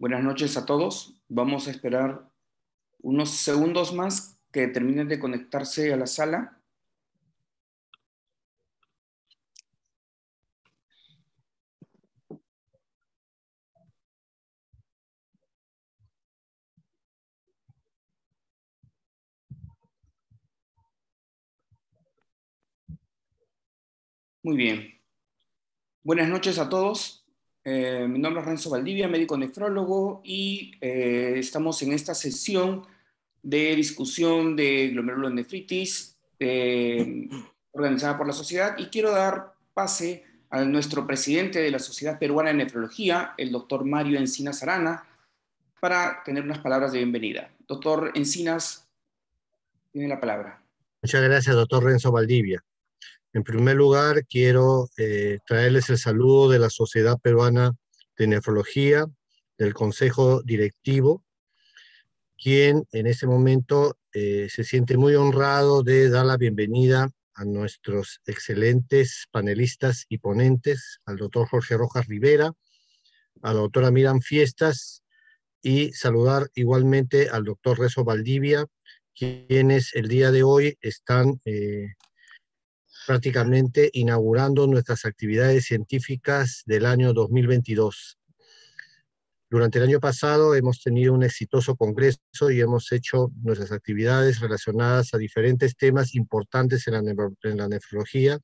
Buenas noches a todos. Vamos a esperar unos segundos más que terminen de conectarse a la sala. Muy bien. Buenas noches a todos. Eh, mi nombre es Renzo Valdivia, médico nefrólogo, y eh, estamos en esta sesión de discusión de glomerulonefritis nefritis eh, organizada por la sociedad y quiero dar pase a nuestro presidente de la Sociedad Peruana de Nefrología, el doctor Mario Encinas Arana, para tener unas palabras de bienvenida. Doctor Encinas, tiene la palabra. Muchas gracias, doctor Renzo Valdivia. En primer lugar, quiero eh, traerles el saludo de la Sociedad Peruana de Nefrología, del Consejo Directivo, quien en este momento eh, se siente muy honrado de dar la bienvenida a nuestros excelentes panelistas y ponentes, al doctor Jorge Rojas Rivera, a la doctora Miran Fiestas y saludar igualmente al doctor Rezo Valdivia, quienes el día de hoy están eh, prácticamente inaugurando nuestras actividades científicas del año 2022. Durante el año pasado hemos tenido un exitoso congreso y hemos hecho nuestras actividades relacionadas a diferentes temas importantes en la, nefrología,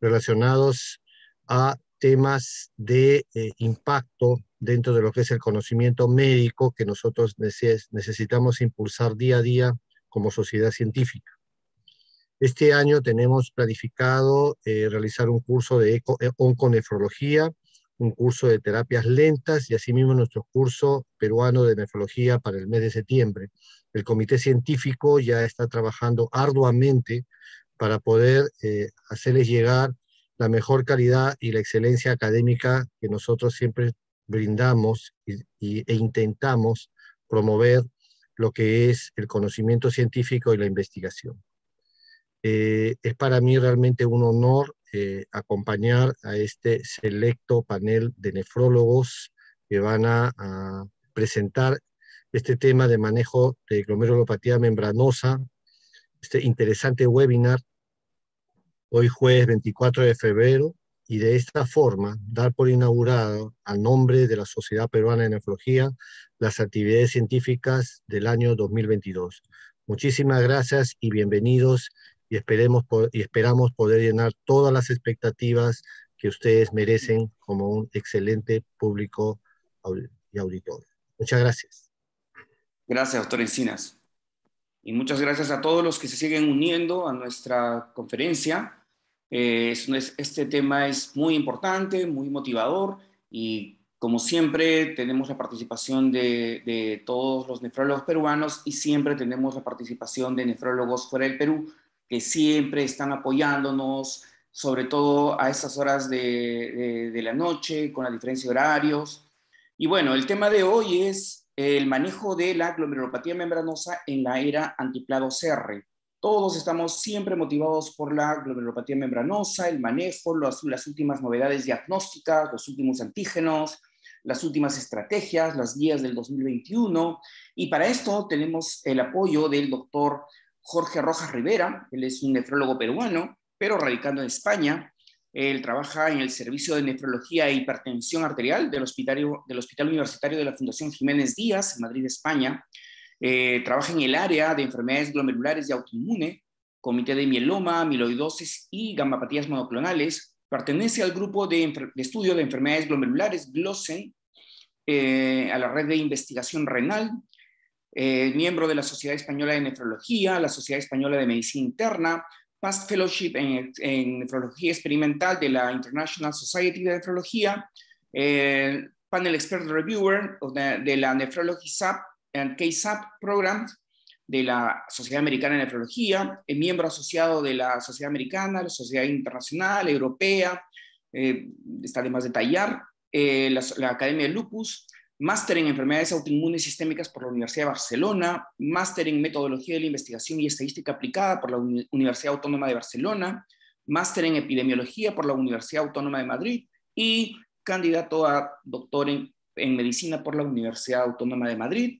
relacionados a temas de eh, impacto dentro de lo que es el conocimiento médico que nosotros necesitamos impulsar día a día como sociedad científica. Este año tenemos planificado eh, realizar un curso de eh, onconefrología, un curso de terapias lentas y asimismo nuestro curso peruano de nefrología para el mes de septiembre. El comité científico ya está trabajando arduamente para poder eh, hacerles llegar la mejor calidad y la excelencia académica que nosotros siempre brindamos e intentamos promover lo que es el conocimiento científico y la investigación. Eh, es para mí realmente un honor eh, acompañar a este selecto panel de nefrólogos que van a, a presentar este tema de manejo de glomerulopatía membranosa, este interesante webinar, hoy jueves 24 de febrero, y de esta forma dar por inaugurado, a nombre de la Sociedad Peruana de Nefrología, las actividades científicas del año 2022. Muchísimas gracias y bienvenidos y, esperemos, y esperamos poder llenar todas las expectativas que ustedes merecen como un excelente público y auditorio. Muchas gracias. Gracias, doctor Encinas. Y muchas gracias a todos los que se siguen uniendo a nuestra conferencia. Eh, este tema es muy importante, muy motivador y como siempre tenemos la participación de, de todos los nefrólogos peruanos y siempre tenemos la participación de nefrólogos fuera del Perú que siempre están apoyándonos, sobre todo a estas horas de, la noche, con la diferencia de horarios. Y bueno, el tema de hoy es el manejo de la glomerulopatía membranosa en la era antiplado CR. Todos estamos siempre motivados por la glomerulopatía membranosa, el manejo, las últimas novedades diagnósticas, los últimos antígenos, las últimas estrategias, las guías del 2021. Y para esto tenemos el apoyo del doctor Jorge Rojas Rivera, él es un nefrólogo peruano, pero radicando en España. Él trabaja en el Servicio de Nefrología e Hipertensión Arterial del Hospital, Universitario de la Fundación Jiménez Díaz, en Madrid, España. Eh, trabaja en el área de enfermedades glomerulares y autoinmune, comité de mieloma, Miloidosis y gammapatías monoclonales. Pertenece al grupo de, estudio de enfermedades glomerulares, GLOSE, eh, a la red de investigación renal eh, miembro de la Sociedad Española de Nefrología, la Sociedad Española de Medicina Interna, Past Fellowship en, Nefrología Experimental de la International Society of Nefrología, eh, Panel Expert Reviewer de, la Nephrology SAP and KSAP Program de la Sociedad Americana de Nefrología, eh, miembro asociado de la Sociedad Americana, la Sociedad Internacional, Europea, está de más detallar, la, la Academia de Lupus, máster en enfermedades autoinmunes sistémicas por la Universidad de Barcelona, máster en metodología de la investigación y estadística aplicada por la Universidad Autónoma de Barcelona, máster en epidemiología por la Universidad Autónoma de Madrid y candidato a doctor en medicina por la Universidad Autónoma de Madrid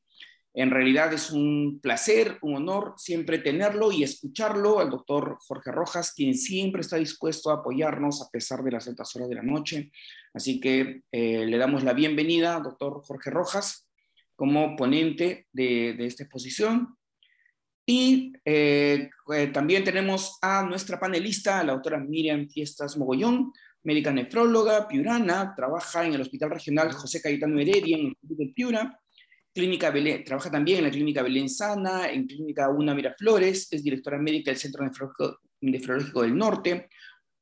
en realidad es un placer, un honor siempre tenerlo y escucharlo al doctor Jorge Rojas, quien siempre está dispuesto a apoyarnos a pesar de las altas horas de la noche. Así que eh, le damos la bienvenida, doctor Jorge Rojas, como ponente de, esta exposición. Y eh, eh, también tenemos a nuestra panelista, la doctora Miriam Fiestas Mogollón, médica nefróloga piurana, trabaja en el Hospital Regional José Cayetano Heredia, en el Club de Piura Clínica Belén, trabaja también en la Clínica Belén Sana, en Clínica Una Miraflores, es directora médica del Centro Nefrológico del Norte,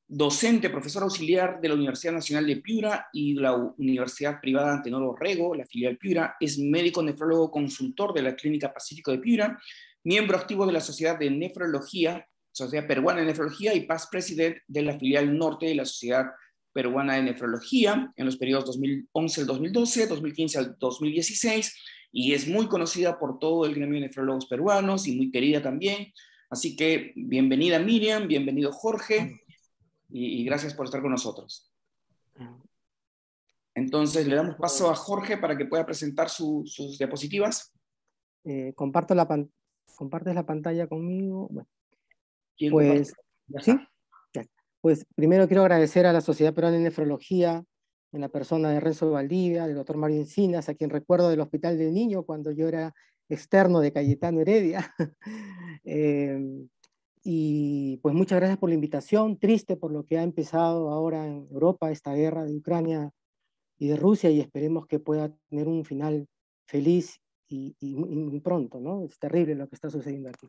docente, profesor auxiliar de la Universidad Nacional de Piura y la Universidad Privada Antenor Orrego, la filial Piura, es médico nefrólogo consultor de la Clínica Pacífico de Piura, miembro activo de la Sociedad de Nefrología, Sociedad Peruana de Nefrología y past president de la filial norte de la Sociedad Peruana de Nefrología en los periodos 2011 al 2012, 2015 al 2016 y es muy conocida por todo el gremio de nefrólogos peruanos y muy querida también. Así que bienvenida Miriam, bienvenido Jorge y, gracias por estar con nosotros. Entonces le damos paso a Jorge para que pueda presentar sus diapositivas. Eh, comparto la ¿Compartes la pantalla conmigo? Bueno, pues, ¿sí? Pues primero quiero agradecer a la Sociedad Peruana de Nefrología en la persona de Renzo Valdivia, del doctor Mario Encinas, a quien recuerdo del Hospital del Niño cuando yo era externo de Cayetano Heredia. Em, y pues muchas gracias por la invitación, triste por lo que ha empezado ahora en Europa esta guerra de Ucrania y de Rusia y esperemos que pueda tener un final feliz y, y pronto, ¿no? Es terrible lo que está sucediendo aquí.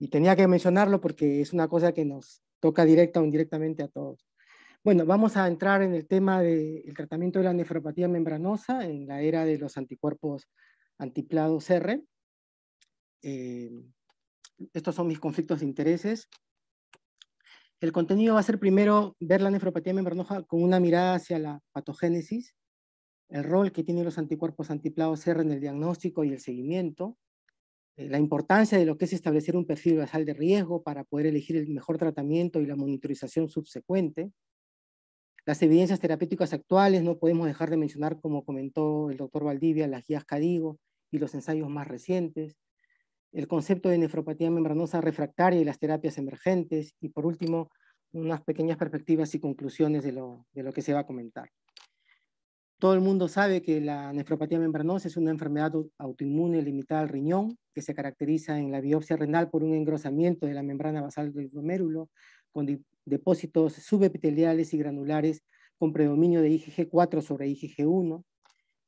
Y tenía que mencionarlo porque es una cosa que nos toca directa o indirectamente a todos. Bueno, vamos a entrar en el tema del tratamiento de la nefropatía membranosa en la era de los anticuerpos antiplados R. Eh, estos son mis conflictos de intereses. El contenido va a ser primero ver la nefropatía membranosa con una mirada hacia la patogénesis, el rol que tienen los anticuerpos antiplados R en el diagnóstico y el seguimiento, eh, la importancia de lo que es establecer un perfil basal de riesgo para poder elegir el mejor tratamiento y la monitorización subsecuente, las evidencias terapéuticas actuales no podemos dejar de mencionar, como comentó el doctor Valdivia, las guías Cadigo y los ensayos más recientes, el concepto de nefropatía membranosa refractaria y las terapias emergentes, y por último, unas pequeñas perspectivas y conclusiones de lo, de lo que se va a comentar. Todo el mundo sabe que la nefropatía membranosa es una enfermedad autoinmune limitada al riñón, que se caracteriza en la biopsia renal por un engrosamiento de la membrana basal del glomérulo, con depósitos subepiteliales y granulares con predominio de IgG4 sobre IgG1.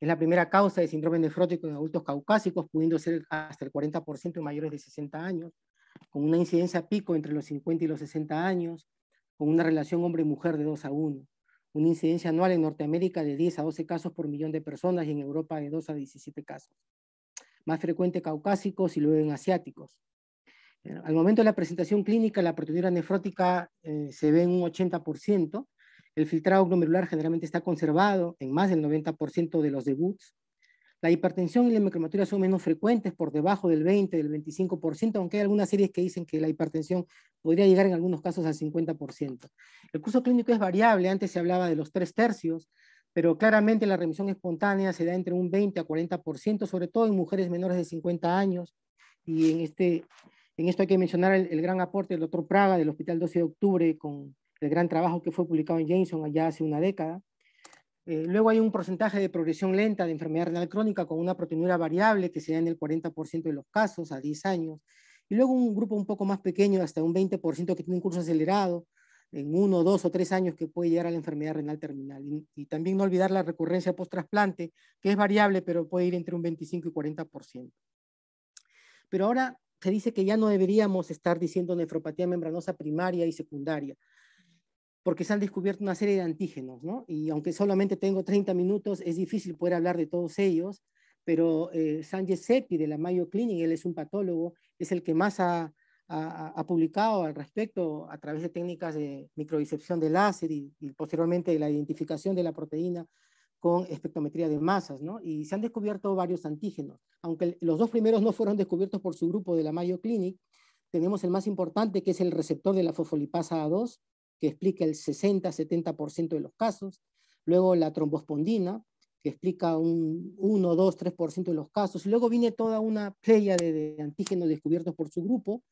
Es la primera causa de síndrome nefrótico en adultos caucásicos, pudiendo ser hasta el 40% en mayores de 60 años, con una incidencia pico entre los 50 y los 60 años, con una relación hombre-mujer de 2 a 1, una incidencia anual en Norteamérica de 10 a 12 casos por millón de personas y en Europa de 2 a 17 casos. Más frecuente caucásicos y luego en asiáticos. Al momento de la presentación clínica, la proteinuria nefrótica eh, se ve en un 80%. El filtrado glomerular generalmente está conservado en más del 90% de los debuts. La hipertensión y la microhematuria son menos frecuentes, por debajo del 20, del 25%, aunque hay algunas series que dicen que la hipertensión podría llegar en algunos casos al 50%. El curso clínico es variable, antes se hablaba de los tres tercios, pero claramente la remisión espontánea se da entre un 20 a 40%, sobre todo en mujeres menores de 50 años, y en este en esto hay que mencionar el, gran aporte del doctor Praga del Hospital 12 de Octubre con el gran trabajo que fue publicado en Jameson allá hace una década. Eh, luego hay un porcentaje de progresión lenta de enfermedad renal crónica con una proteinuria variable que se da en el 40% de los casos a 10 años. Y luego un grupo un poco más pequeño, hasta un 20% que tiene un curso acelerado en uno, dos o tres años que puede llegar a la enfermedad renal terminal. Y, y también no olvidar la recurrencia post-trasplante, que es variable, pero puede ir entre un 25 y 40%. Pero ahora se dice que ya no deberíamos estar diciendo nefropatía membranosa primaria y secundaria, porque se han descubierto una serie de antígenos, ¿no? Y aunque solamente tengo 30 minutos, es difícil poder hablar de todos ellos, pero eh, Sánchez de la Mayo Clinic, él es un patólogo, es el que más ha, publicado al respecto a través de técnicas de microdisección de láser y, y posteriormente de la identificación de la proteína con espectrometría de masas, ¿no? Y se han descubierto varios antígenos. Aunque los dos primeros no fueron descubiertos por su grupo de la Mayo Clinic, tenemos el más importante, que es el receptor de la fosfolipasa A2, que explica el 60-70% de los casos. Luego la trombospondina, que explica un 1, 2, 3% de los casos. Y luego viene toda una playa de, de, antígenos descubiertos por su grupo,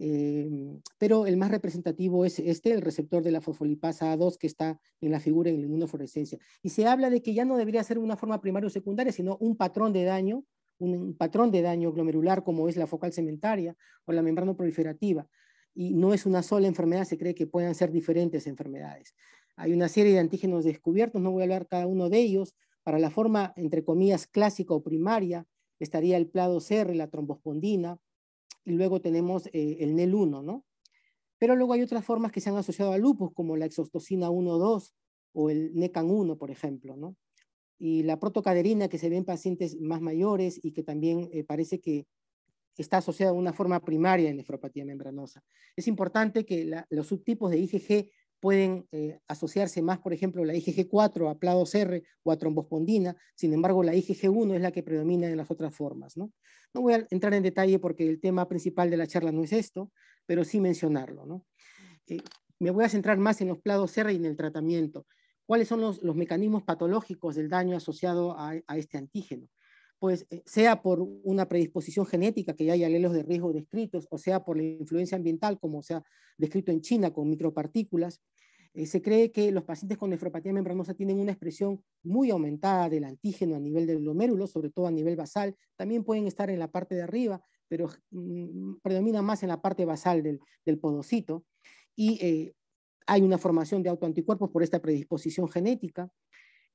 Em, pero el más representativo es este, el receptor de la fosfolipasa A2 que está en la figura en la inmunofluorescencia. Y se habla de que ya no debería ser una forma primaria o secundaria, sino un patrón de daño, un patrón de daño glomerular como es la focal cementaria o la membrana proliferativa. Y no es una sola enfermedad, se cree que pueden ser diferentes enfermedades. Hay una serie de antígenos descubiertos, no voy a hablar cada uno de ellos. Para la forma, entre comillas, clásica o primaria, estaría el plado CR, la trombospondina, y luego tenemos eh, el NEL1, ¿no? Pero luego hay otras formas que se han asociado a lupus, como la exostocina 1-2 o el NECAN1, por ejemplo, ¿no? Y la protocaderina que se ve en pacientes más mayores y que también eh, parece que está asociada a una forma primaria de nefropatía membranosa. Es importante que los subtipos de IgG pueden eh, asociarse más, por ejemplo, la IgG4 a plados r o a trombospondina, sin embargo, la IgG1 es la que predomina en las otras formas. ¿no? No voy a entrar en detalle porque el tema principal de la charla no es esto, pero sí mencionarlo. Eh, me voy a centrar más en los plados R y en el tratamiento. ¿Cuáles son los, mecanismos patológicos del daño asociado a, este antígeno? Pues eh, sea por una predisposición genética, que ya hay alelos de riesgo descritos, o sea por la influencia ambiental, como se ha descrito en China con micropartículas, eh, se cree que los pacientes con nefropatía membranosa tienen una expresión muy aumentada del antígeno a nivel del glomérulo, sobre todo a nivel basal. También pueden estar en la parte de arriba, pero mm, predomina más en la parte basal del, podocito. Y eh, hay una formación de autoanticuerpos por esta predisposición genética.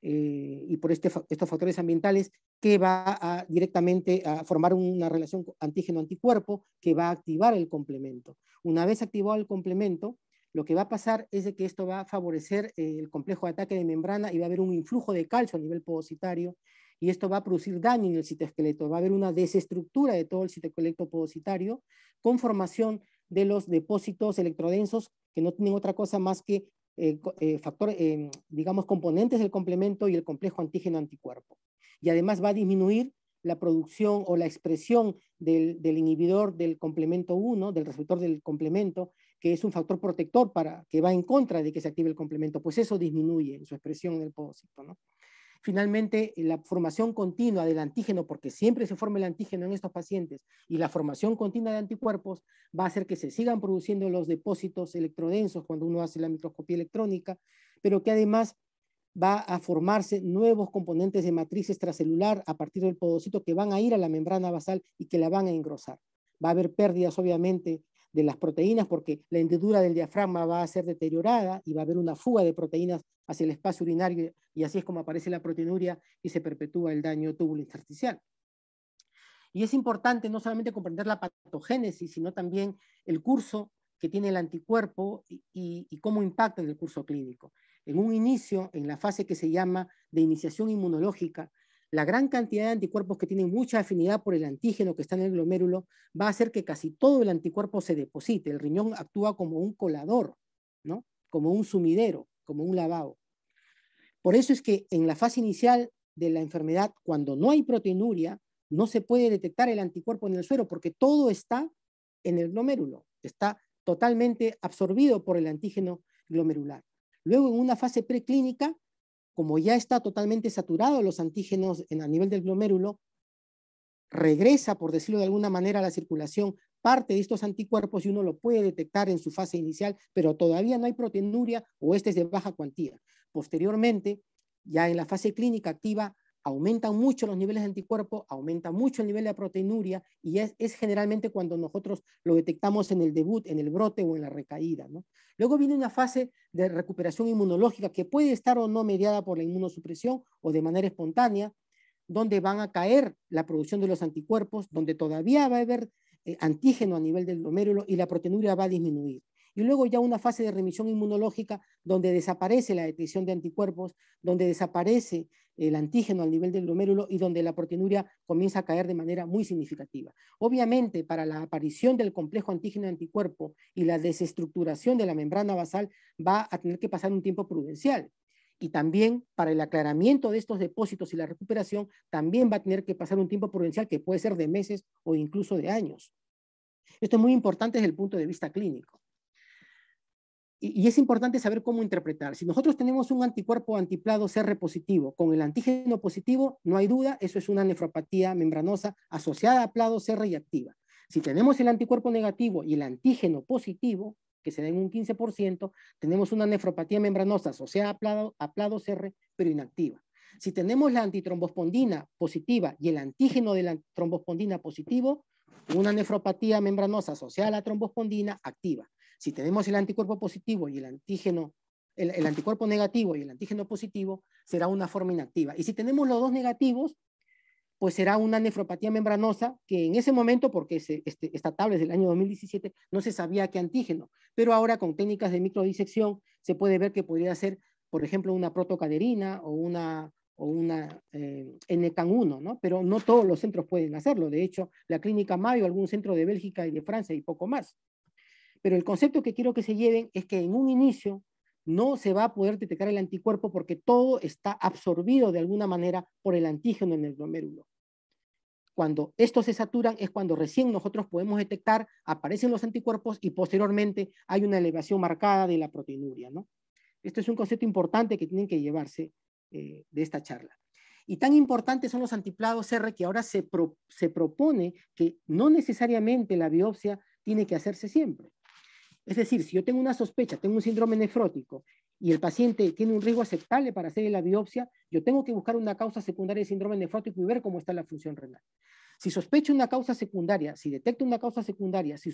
Eh, y por este estos factores ambientales que va directamente a formar una relación antígeno-anticuerpo que va a activar el complemento. Una vez activado el complemento, lo que va a pasar es que esto va a favorecer el complejo de ataque de membrana y va a haber un influjo de calcio a nivel podositario y esto va a producir daño en el citoesqueleto, va a haber una desestructura de todo el citoesqueleto podositario con formación de los depósitos electrodensos que no tienen otra cosa más que eh, eh, eh, digamos, componentes del complemento y el complejo antígeno-anticuerpo. Y además va a disminuir la producción o la expresión del, del inhibidor del complemento 1, del receptor del complemento, que es un factor protector para que va en contra de que se active el complemento, pues eso disminuye su expresión en el podocito, Finalmente, la formación continua del antígeno, porque siempre se forma el antígeno en estos pacientes, y la formación continua de anticuerpos va a hacer que se sigan produciendo los depósitos electrodensos cuando uno hace la microscopía electrónica, pero que además va a formarse nuevos componentes de matriz extracelular a partir del podocito que van a ir a la membrana basal y que la van a engrosar. Va a haber pérdidas, obviamente, de las proteínas porque la hendidura del diafragma va a ser deteriorada y va a haber una fuga de proteínas hacia el espacio urinario y así es como aparece la proteinuria y se perpetúa el daño intersticial. Y es importante no solamente comprender la patogénesis, sino también el curso que tiene el anticuerpo y cómo impacta en el curso clínico. En un inicio, en la fase que se llama de iniciación inmunológica, la gran cantidad de anticuerpos que tienen mucha afinidad por el antígeno que está en el glomérulo va a hacer que casi todo el anticuerpo se deposite. El riñón actúa como un colador, ¿no? como un sumidero, como un lavado. Por eso es que en la fase inicial de la enfermedad, cuando no hay proteinuria, no se puede detectar el anticuerpo en el suero porque todo está en el glomérulo, está totalmente absorbido por el antígeno glomerular. Luego, en una fase preclínica, como ya está totalmente saturado los antígenos en, a nivel del glomérulo, regresa, por decirlo de alguna manera, a la circulación parte de estos anticuerpos y uno lo puede detectar en su fase inicial, pero todavía no hay proteinuria o este es de baja cuantía. Posteriormente, ya en la fase clínica activa, aumentan mucho los niveles de anticuerpos, aumenta mucho el nivel de proteinuria y es, generalmente cuando nosotros lo detectamos en el debut, en el brote o en la recaída. Luego viene una fase de recuperación inmunológica que puede estar o no mediada por la inmunosupresión o de manera espontánea, donde van a caer la producción de los anticuerpos, donde todavía va a haber eh, antígeno a nivel del glomérulo y la proteinuria va a disminuir y luego ya una fase de remisión inmunológica donde desaparece la detección de anticuerpos, donde desaparece el antígeno al nivel del glomérulo y donde la proteinuria comienza a caer de manera muy significativa. Obviamente, para la aparición del complejo antígeno-anticuerpo y la desestructuración de la membrana basal va a tener que pasar un tiempo prudencial. Y también para el aclaramiento de estos depósitos y la recuperación, también va a tener que pasar un tiempo prudencial que puede ser de meses o incluso de años. Esto es muy importante desde el punto de vista clínico y, es importante saber cómo interpretar. Si nosotros tenemos un anticuerpo antiplado CR positivo con el antígeno positivo, no hay duda, eso es una nefropatía membranosa asociada a plado CR y activa. Si tenemos el anticuerpo negativo y el antígeno positivo, que se da en un 15%, tenemos una nefropatía membranosa asociada a plado, a CR, pero inactiva. Si tenemos la antitrombospondina positiva y el antígeno de la trombospondina positivo, una nefropatía membranosa asociada a la trombospondina activa. Si tenemos el anticuerpo positivo y el antígeno, el, anticuerpo negativo y el antígeno positivo, será una forma inactiva. Y si tenemos los dos negativos, pues será una nefropatía membranosa que en ese momento, porque se, este, esta tabla es del año 2017, no se sabía qué antígeno, pero ahora con técnicas de microdisección se puede ver que podría ser, por ejemplo, una protocaderina o una, o una eh, NCAN1, ¿no? pero no todos los centros pueden hacerlo. De hecho, la clínica Mayo, algún centro de Bélgica y de Francia y poco más. Pero el concepto que quiero que se lleven es que en un inicio no se va a poder detectar el anticuerpo porque todo está absorbido de alguna manera por el antígeno en el glomérulo. Cuando estos se saturan es cuando recién nosotros podemos detectar, aparecen los anticuerpos y posteriormente hay una elevación marcada de la proteinuria. ¿no? Esto es un concepto importante que tienen que llevarse eh, de esta charla. Y tan importantes son los antiplados R que ahora se propone que no necesariamente la biopsia tiene que hacerse siempre. Es decir, si yo tengo una sospecha, tengo un síndrome nefrótico y el paciente tiene un riesgo aceptable para hacer la biopsia, yo tengo que buscar una causa secundaria del síndrome nefrótico y ver cómo está la función renal. Si sospecho una causa secundaria, si detecto una causa secundaria, si,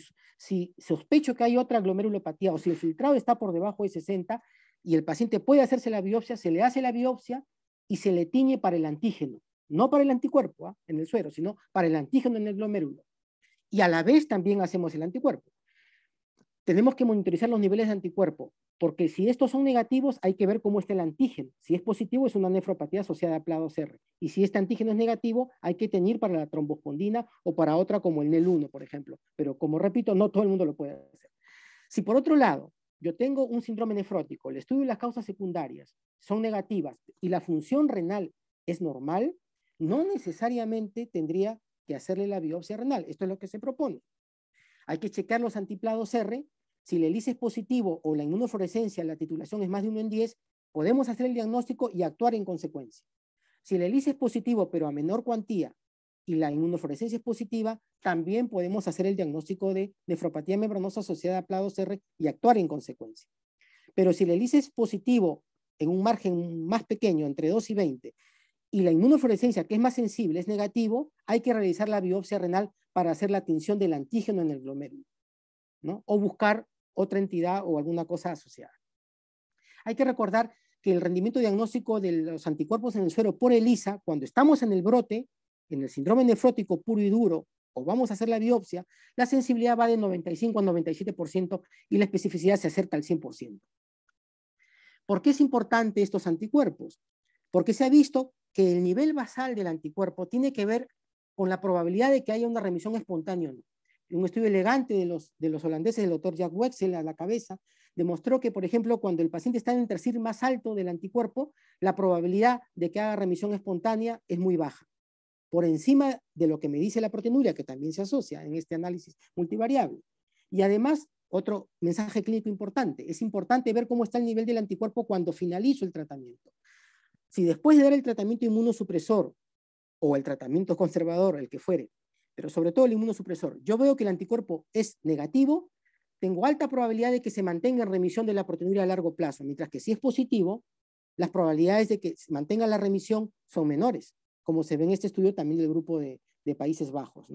sospecho que hay otra glomerulopatía o si el filtrado está por debajo de 60 y el paciente puede hacerse la biopsia, se le hace la biopsia y se le tiñe para el antígeno, no para el anticuerpo ¿ah? en el suero, sino para el antígeno en el glomérulo. Y a la vez también hacemos el anticuerpo tenemos que monitorizar los niveles de anticuerpo, porque si estos son negativos, hay que ver cómo está el antígeno. Si es positivo, es una nefropatía asociada a plado 2 Y si este antígeno es negativo, hay que tener para la trombospondina o para otra como el NEL1, por ejemplo. Pero como repito, no todo el mundo lo puede hacer. Si por otro lado, yo tengo un síndrome nefrótico, el estudio de las causas secundarias son negativas y la función renal es normal, no necesariamente tendría que hacerle la biopsia renal. Esto es lo que se propone. Hay que checar los antiplados R. Si el ELISA es positivo o la inmunofluorescencia, la titulación es más de 1 en 10, podemos hacer el diagnóstico y actuar en consecuencia. Si el ELISA es positivo pero a menor cuantía y la inmunofluorescencia es positiva, también podemos hacer el diagnóstico de nefropatía membranosa asociada a plados R y actuar en consecuencia. Pero si el ELISA es positivo en un margen más pequeño, entre 2 y 20, y la inmunofluorescencia, que es más sensible, es negativo, hay que realizar la biopsia renal para hacer la tinción del antígeno en el glomérulo, O buscar otra entidad o alguna cosa asociada. Hay que recordar que el rendimiento diagnóstico de los anticuerpos en el suero por ELISA, cuando estamos en el brote, en el síndrome nefrótico puro y duro, o vamos a hacer la biopsia, la sensibilidad va de 95 a 97% y la especificidad se acerca al 100%. ¿Por qué es importante estos anticuerpos? Porque se ha visto que el nivel basal del anticuerpo tiene que ver con la probabilidad de que haya una remisión espontánea o no. Un estudio elegante de los, de los holandeses, del doctor Jack Wexel, a la cabeza, demostró que, por ejemplo, cuando el paciente está en el tercer más alto del anticuerpo, la probabilidad de que haga remisión espontánea es muy baja. Por encima de lo que me dice la proteinuria, que también se asocia en este análisis multivariable. Y además, otro mensaje clínico importante, es importante ver cómo está el nivel del anticuerpo cuando finalizo el tratamiento. Si después de dar el tratamiento inmunosupresor o el tratamiento conservador, el que fuere, pero sobre todo el inmunosupresor, yo veo que el anticuerpo es negativo, tengo alta probabilidad de que se mantenga en remisión de la proteinuria a largo plazo, mientras que si es positivo, las probabilidades de que se mantenga la remisión son menores, como se ve en este estudio también del grupo de, Países Bajos.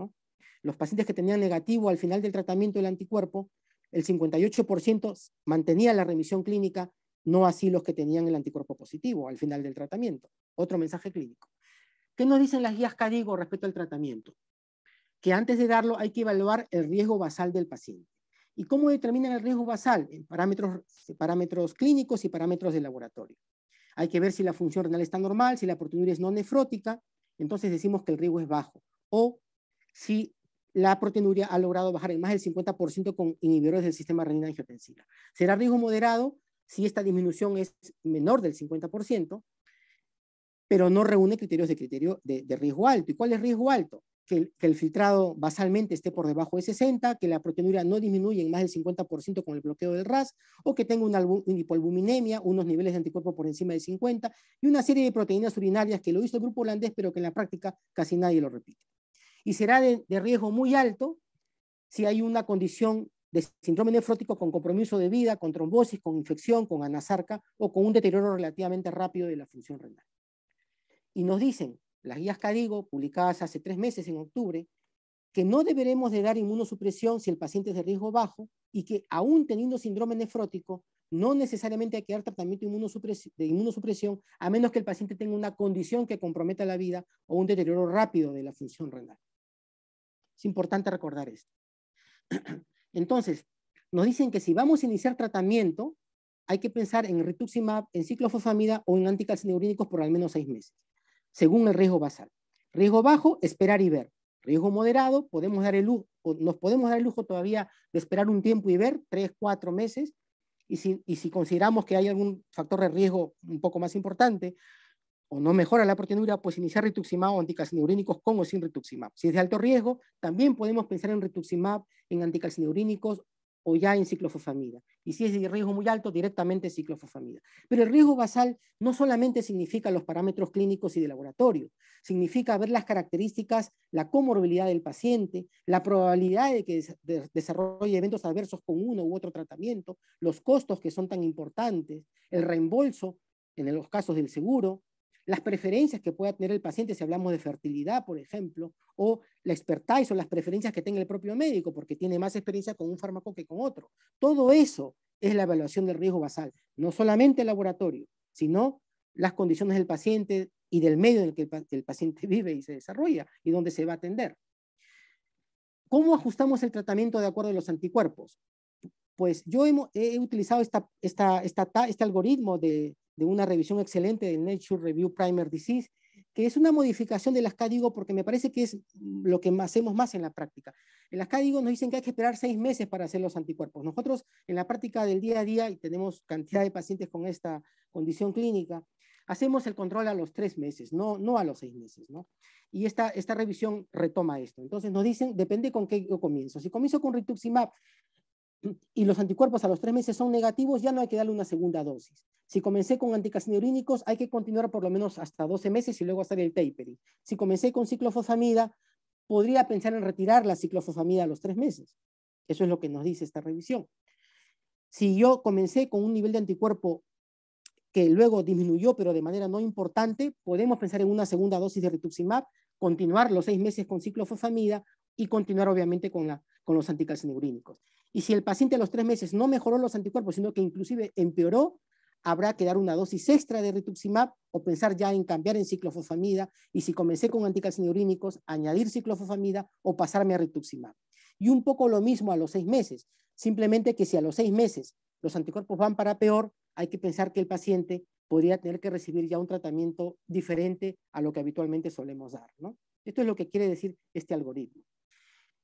Los pacientes que tenían negativo al final del tratamiento del anticuerpo, el 58% mantenía la remisión clínica no así los que tenían el anticuerpo positivo al final del tratamiento. Otro mensaje clínico. ¿Qué nos dicen las guías CADIGO respecto al tratamiento? Que antes de darlo hay que evaluar el riesgo basal del paciente. ¿Y cómo determinan el riesgo basal? En eh, parámetros, clínicos y parámetros de laboratorio. Hay que ver si la función renal está normal, si la proteinuria es no nefrótica, entonces decimos que el riesgo es bajo. O si la proteinuria ha logrado bajar en más del 50% con inhibidores del sistema renina angiotensina. Será riesgo moderado si esta disminución es menor del 50%, pero no reúne criterios de, criterio de, riesgo alto. ¿Y cuál es riesgo alto? Que el, filtrado basalmente esté por debajo de 60, que la proteinuria no disminuya en más del 50% con el bloqueo del RAS, o que tenga una, una hipoalbuminemia, unos niveles de anticuerpo por encima de 50, y una serie de proteínas urinarias que lo hizo el grupo holandés, pero que en la práctica casi nadie lo repite. Y será de, de riesgo muy alto si hay una condición de síndrome nefrótico con compromiso de vida, con trombosis, con infección, con anasarca o con un deterioro relativamente rápido de la función renal. Y nos dicen las guías Cadigo, publicadas hace tres meses en octubre, que no deberemos de dar inmunosupresión si el paciente es de riesgo bajo y que aún teniendo síndrome nefrótico, no necesariamente hay que dar tratamiento de inmunosupresión a menos que el paciente tenga una condición que comprometa la vida o un deterioro rápido de la función renal. Es importante recordar esto. Entonces, nos dicen que si vamos a iniciar tratamiento, hay que pensar en rituximab, en ciclofosfamida o en anticalcineurínicos por al menos seis meses, según el riesgo basal. Riesgo bajo, esperar y ver. Riesgo moderado, podemos dar el lujo, nos podemos dar el lujo todavía de esperar un tiempo y ver, tres, cuatro meses. y si consideramos que hay algún factor de riesgo un poco más importante, o no mejora la proteinuria, pues iniciar rituximab o anticalcineurínicos con o sin rituximab. Si es de alto riesgo, también podemos pensar en rituximab, en anticalcineurínicos o ya en ciclofosfamida. Y si es de riesgo muy alto, directamente ciclofosfamida. Pero el riesgo basal no solamente significa los parámetros clínicos y de laboratorio, significa ver las características, la comorbilidad del paciente, la probabilidad de que desarrolle eventos adversos con uno u otro tratamiento, los costos que son tan importantes, el reembolso en los casos del seguro, las preferencias que pueda tener el paciente si hablamos de fertilidad, por ejemplo, o la expertise o las preferencias que tenga el propio médico porque tiene más experiencia con un fármaco que con otro. Todo eso es la evaluación del riesgo basal, no solamente el laboratorio, sino las condiciones del paciente y del medio en el que el, paciente vive y se desarrolla y dónde se va a atender. ¿Cómo ajustamos el tratamiento de acuerdo a los anticuerpos? Pues yo he, utilizado esta, esta, este algoritmo de, de una revisión excelente del Nature Review Primer Disease, que es una modificación de las CADIGO porque me parece que es lo que hacemos más en la práctica. En las CADIGO nos dicen que hay que esperar seis meses para hacer los anticuerpos. Nosotros en la práctica del día a día, y tenemos cantidad de pacientes con esta condición clínica, hacemos el control a los tres meses, no, no a los seis meses, ¿no? Y esta, esta revisión retoma esto. Entonces nos dicen, depende con qué yo comienzo. Si comienzo con rituximab, y los anticuerpos a los tres meses son negativos, ya no hay que darle una segunda dosis. Si comencé con anticasiniurínicos, hay que continuar por lo menos hasta 12 meses y luego hacer el tapering. Si comencé con ciclofosfamida, podría pensar en retirar la ciclofosfamida a los tres meses. Eso es lo que nos dice esta revisión. Si yo comencé con un nivel de anticuerpo que luego disminuyó, pero de manera no importante, podemos pensar en una segunda dosis de rituximab, continuar los seis meses con ciclofosfamida y continuar obviamente con, los y si el paciente a los tres meses no mejoró los anticuerpos, sino que inclusive empeoró, habrá que dar una dosis extra de rituximab o pensar ya en cambiar en ciclofosfamida y si comencé con anticalcineurínicos, añadir ciclofosfamida o pasarme a rituximab. Y un poco lo mismo a los seis meses, simplemente que si a los seis meses los anticuerpos van para peor, hay que pensar que el paciente podría tener que recibir ya un tratamiento diferente a lo que habitualmente solemos dar. Esto es lo que quiere decir este algoritmo.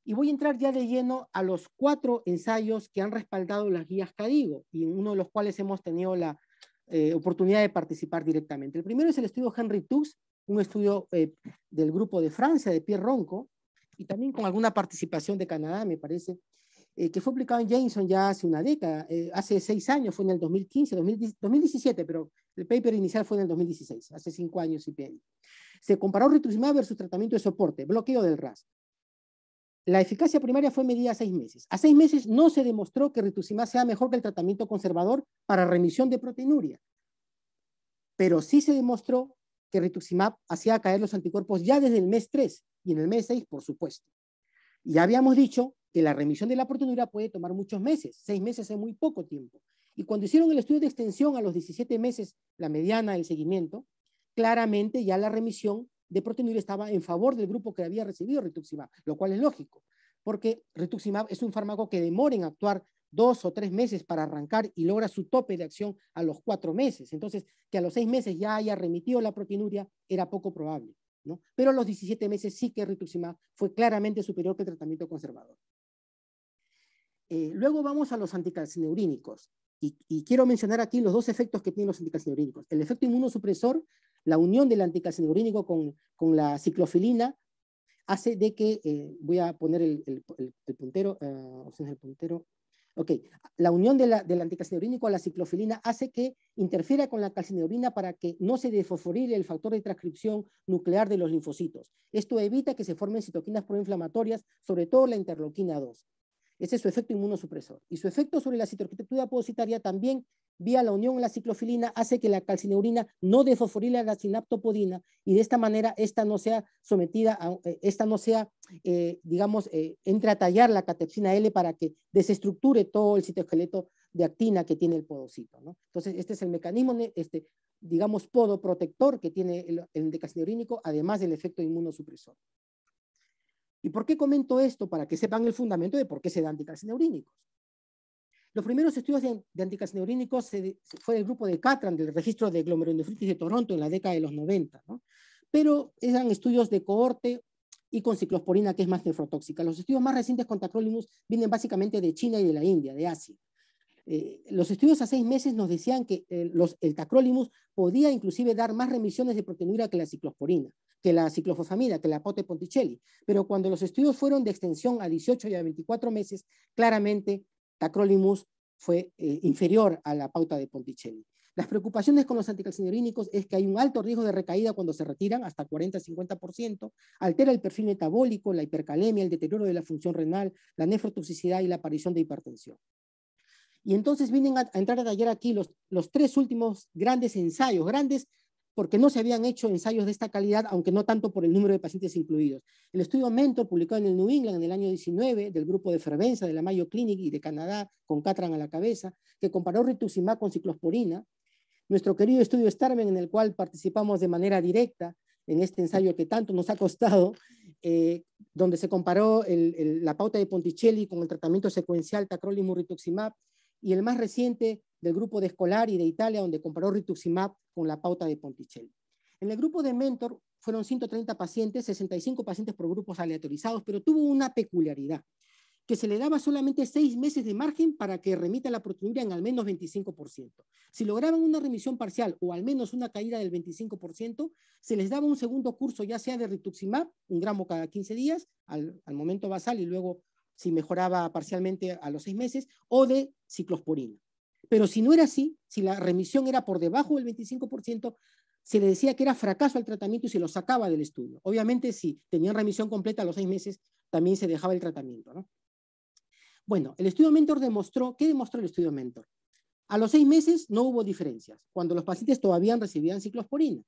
Y voy a entrar ya de lleno a los cuatro ensayos que han respaldado las guías Cadigo y uno de los cuales hemos tenido la eh, oportunidad de participar directamente. El primero es el estudio Henry Tux, un estudio eh, del grupo de Francia, de Pierre Ronco, y también con alguna participación de Canadá, me parece, eh, que fue publicado en Jameson ya hace una década, hace seis años, fue en el 2015, 2017, pero el paper inicial fue en el 2016, hace cinco años y pico. Se comparó rituximab versus tratamiento de soporte, bloqueo del RAS. La eficacia primaria fue medida a seis meses. A seis meses no se demostró que rituximab sea mejor que el tratamiento conservador para remisión de proteinuria, pero sí se demostró que rituximab hacía caer los anticuerpos ya desde el mes 3 y en el mes 6, por supuesto. Ya habíamos dicho que la remisión de la proteinuria puede tomar muchos meses, seis meses es muy poco tiempo. Y cuando hicieron el estudio de extensión a los 17 meses, la mediana del seguimiento, claramente ya la remisión de proteinuria estaba en favor del grupo que había recibido rituximab, lo cual es lógico, porque rituximab es un fármaco que demora en actuar dos o tres meses para arrancar y logra su tope de acción a los cuatro meses. Entonces, que a los seis meses ya haya remitido la proteinuria era poco probable. ¿no? Pero a los 17 meses sí que rituximab fue claramente superior que el tratamiento conservador. Eh, luego vamos a los anticalcineurínicos. Y, quiero mencionar aquí los dos efectos que tienen los anticalcineurínicos. El efecto inmunosupresor, la unión del anticalcineurínico con, con la ciclofilina, hace de que, eh, voy a poner el, puntero, el puntero, eh, la unión de la, del anticalcineurínico a la ciclofilina hace que interfiera con la calcineurina para que no se desfosforile el factor de transcripción nuclear de los linfocitos. Esto evita que se formen citoquinas proinflamatorias, sobre todo la interloquina 2. Ese es su efecto inmunosupresor. Y su efecto sobre la citoarquitectura podocitaria también, vía la unión a la ciclofilina, hace que la calcineurina no desfosforile la sinaptopodina y de esta manera esta no sea sometida, eh, esta no sea, eh, digamos, eh, entre a tallar la catepsina L para que desestructure todo el citoesqueleto de actina que tiene el podocito. Entonces, este es el mecanismo, este, digamos, podoprotector que tiene el, decalcineurínico, además del efecto inmunosupresor. ¿Y por qué comento esto? Para que sepan el fundamento de por qué se dan anticalcineurínicos. Los primeros estudios de, de fue el grupo de Catran, del registro de glomerulonefritis de Toronto en la década de los 90, ¿no? pero eran estudios de cohorte y con ciclosporina, que es más nefrotóxica. Los estudios más recientes con tacrolimus vienen básicamente de China y de la India, de Asia. Eh, los estudios a seis meses nos decían que eh, el tacrolimus podía inclusive dar más remisiones de proteinuria que la ciclosporina, que la ciclofosfamida, que la pote ponticelli. Pero cuando los estudios fueron de extensión a 18 y a 24 meses, claramente tacrolimus fue eh, inferior a la pauta de ponticelli. Las preocupaciones con los anticalcinurínicos es que hay un alto riesgo de recaída cuando se retiran, hasta 40-50%, altera el perfil metabólico, la hipercalemia, el deterioro de la función renal, la nefrotoxicidad y la aparición de hipertensión. Y entonces vienen a, entrar a taller aquí los, los tres últimos grandes ensayos, grandes porque no se habían hecho ensayos de esta calidad, aunque no tanto por el número de pacientes incluidos. El estudio Mentor, publicado en el New England en el año 19, del grupo de Fervenza, de la Mayo Clinic y de Canadá, con Catran a la cabeza, que comparó rituximab con ciclosporina. Nuestro querido estudio Starmen, en el cual participamos de manera directa en este ensayo que tanto nos ha costado, eh, donde se comparó la pauta de Ponticelli con el tratamiento secuencial tacrolimus rituximab y el más reciente del grupo de Escolari de Italia, donde comparó rituximab con la pauta de Ponticelli. En el grupo de Mentor fueron 130 pacientes, 65 pacientes por grupos aleatorizados, pero tuvo una peculiaridad, que se le daba solamente seis meses de margen para que remita la proteinuria en al menos 25%. Si lograban una remisión parcial o al menos una caída del 25%, se les daba un segundo curso, ya sea de rituximab, un gramo cada 15 días, al, al momento basal y luego si mejoraba parcialmente a los seis meses, o de ciclosporina. Pero si no era así, si la remisión era por debajo del 25%, se le decía que era fracaso al tratamiento y se lo sacaba del estudio. Obviamente, si tenían remisión completa a los seis meses, también se dejaba el tratamiento. Bueno, el estudio Mentor demostró, ¿qué demostró el estudio Mentor? A los seis meses no hubo diferencias, cuando los pacientes todavía recibían ciclosporina.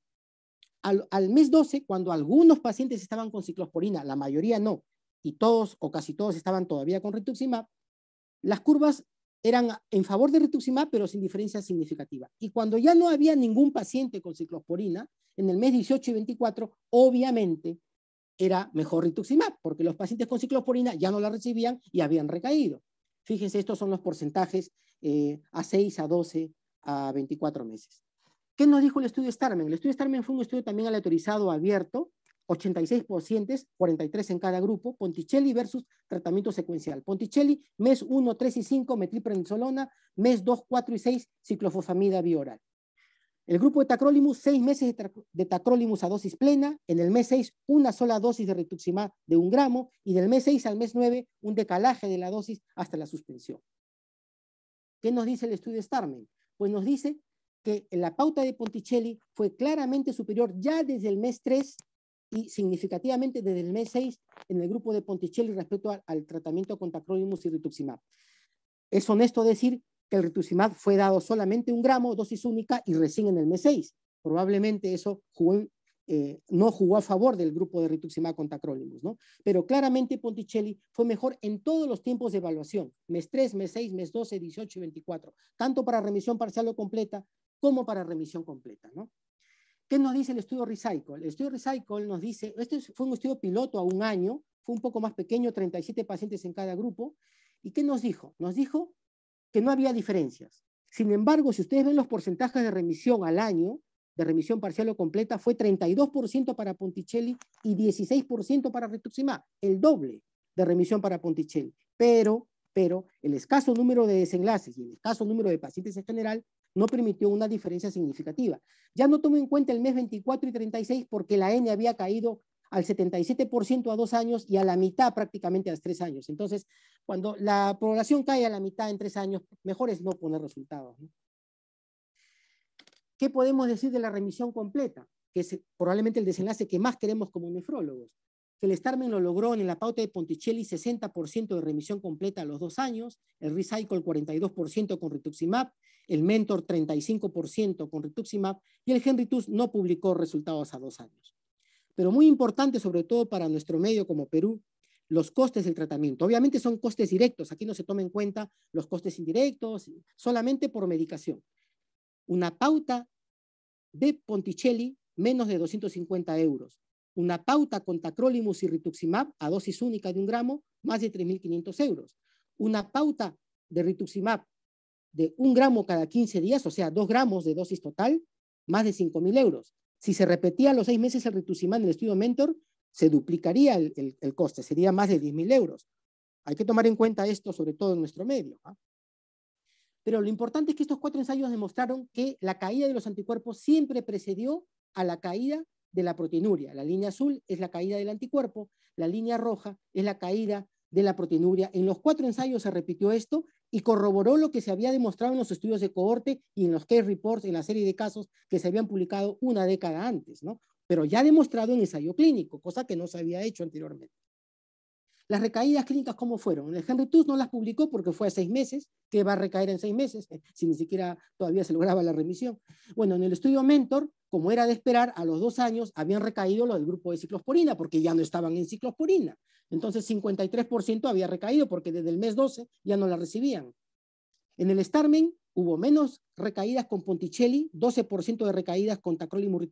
al, mes 12, cuando algunos pacientes estaban con ciclosporina, la mayoría no, y todos o casi todos estaban todavía con rituximab, las curvas eran en favor de rituximab, pero sin diferencia significativa. Y cuando ya no había ningún paciente con ciclosporina, en el mes 18 y 24, obviamente era mejor rituximab, porque los pacientes con ciclosporina ya no la recibían y habían recaído. Fíjense, estos son los porcentajes eh, a 6, a 12, a 24 meses. ¿Qué nos dijo el estudio starmen? El estudio Starmen fue un estudio también aleatorizado abierto, 86 pacientes, 43 en cada grupo, Ponticelli versus tratamiento secuencial. Ponticelli, mes 1, 3 y 5, metilprednisolona, mes 2, 4 y 6, ciclofosfamida bioral. El grupo de tacrolimus, 6 meses de, tacrolimus a dosis plena, en el mes 6, una sola dosis de rituximab de un gramo, y del mes 6 al mes 9, un decalaje de la dosis hasta la suspensión. ¿Qué nos dice el estudio Starmen? Pues nos dice que la pauta de Ponticelli fue claramente superior ya desde el mes 3 y significativamente desde el mes 6 en el grupo de Ponticelli respecto al, tratamiento con tacrolimus y rituximab. Es honesto decir que el rituximab fue dado solamente un gramo, dosis única y recién en el mes 6. Probablemente eso eh, no jugó a favor del grupo de rituximab con tacrolimus, ¿no? Pero claramente Ponticelli fue mejor en todos los tiempos de evaluación, mes 3, mes 6, mes 12, 18 y 24, tanto para remisión parcial o completa como para remisión completa, ¿no? ¿Qué nos dice el estudio Recycle? El estudio Recycle nos dice, este fue un estudio piloto a un año, fue un poco más pequeño, 37 pacientes en cada grupo, ¿y qué nos dijo? Nos dijo que no había diferencias. Sin embargo, si ustedes ven los porcentajes de remisión al año, de remisión parcial o completa, fue 32% para Ponticelli y 16% para Rituximab, el doble de remisión para Ponticelli. Pero, pero el escaso número de desenlaces y el escaso número de pacientes en general no permitió una diferencia significativa. Ya no tomó en cuenta el mes 24 y 36 porque la N había caído al 77% a dos años y a la mitad prácticamente a tres años. Entonces, cuando la población cae a la mitad en tres años, mejor es no poner resultados. ¿Qué podemos decir de la remisión completa? Que es probablemente el desenlace que más queremos como nefrólogos que el Starman lo logró en la pauta de Ponticelli 60% de remisión completa a los dos años, el Recycle 42% con Rituximab, el Mentor 35% con Rituximab y el Henrytus no publicó resultados a dos años. Pero muy importante, sobre todo para nuestro medio como Perú, los costes del tratamiento. Obviamente son costes directos, aquí no se toman en cuenta los costes indirectos, solamente por medicación. Una pauta de Ponticelli, menos de 250 euros una pauta con tacrolimus y rituximab a dosis única de un gramo, más de 3.500 euros. Una pauta de rituximab de un gramo cada 15 días, o sea, dos gramos de dosis total, más de 5.000 euros. Si se repetía a los seis meses el rituximab en el estudio Mentor, se duplicaría el, coste, sería más de 10.000 euros. Hay que tomar en cuenta esto, sobre todo en nuestro medio. ¿ah? Pero lo importante es que estos cuatro ensayos demostraron que la caída de los anticuerpos siempre precedió a la caída de la proteinuria. La línea azul es la caída del anticuerpo, la línea roja es la caída de la proteinuria. En los cuatro ensayos se repitió esto y corroboró lo que se había demostrado en los estudios de cohorte y en los case reports, en la serie de casos que se habían publicado una década antes, ¿no? Pero ya demostrado en ensayo clínico, cosa que no se había hecho anteriormente. Las recaídas clínicas, ¿cómo fueron? El Henry Tuss no las publicó porque fue a seis meses, que va a recaer en seis meses, si ni siquiera todavía se lograba la remisión. Bueno, en el estudio Mentor, como era de esperar, a los dos años habían recaído los del grupo de ciclosporina, porque ya no estaban en ciclosporina. Entonces, 53% había recaído, porque desde el mes 12 ya no la recibían. En el Starmen, hubo menos recaídas con Ponticelli, 12% de recaídas con tacrolimus y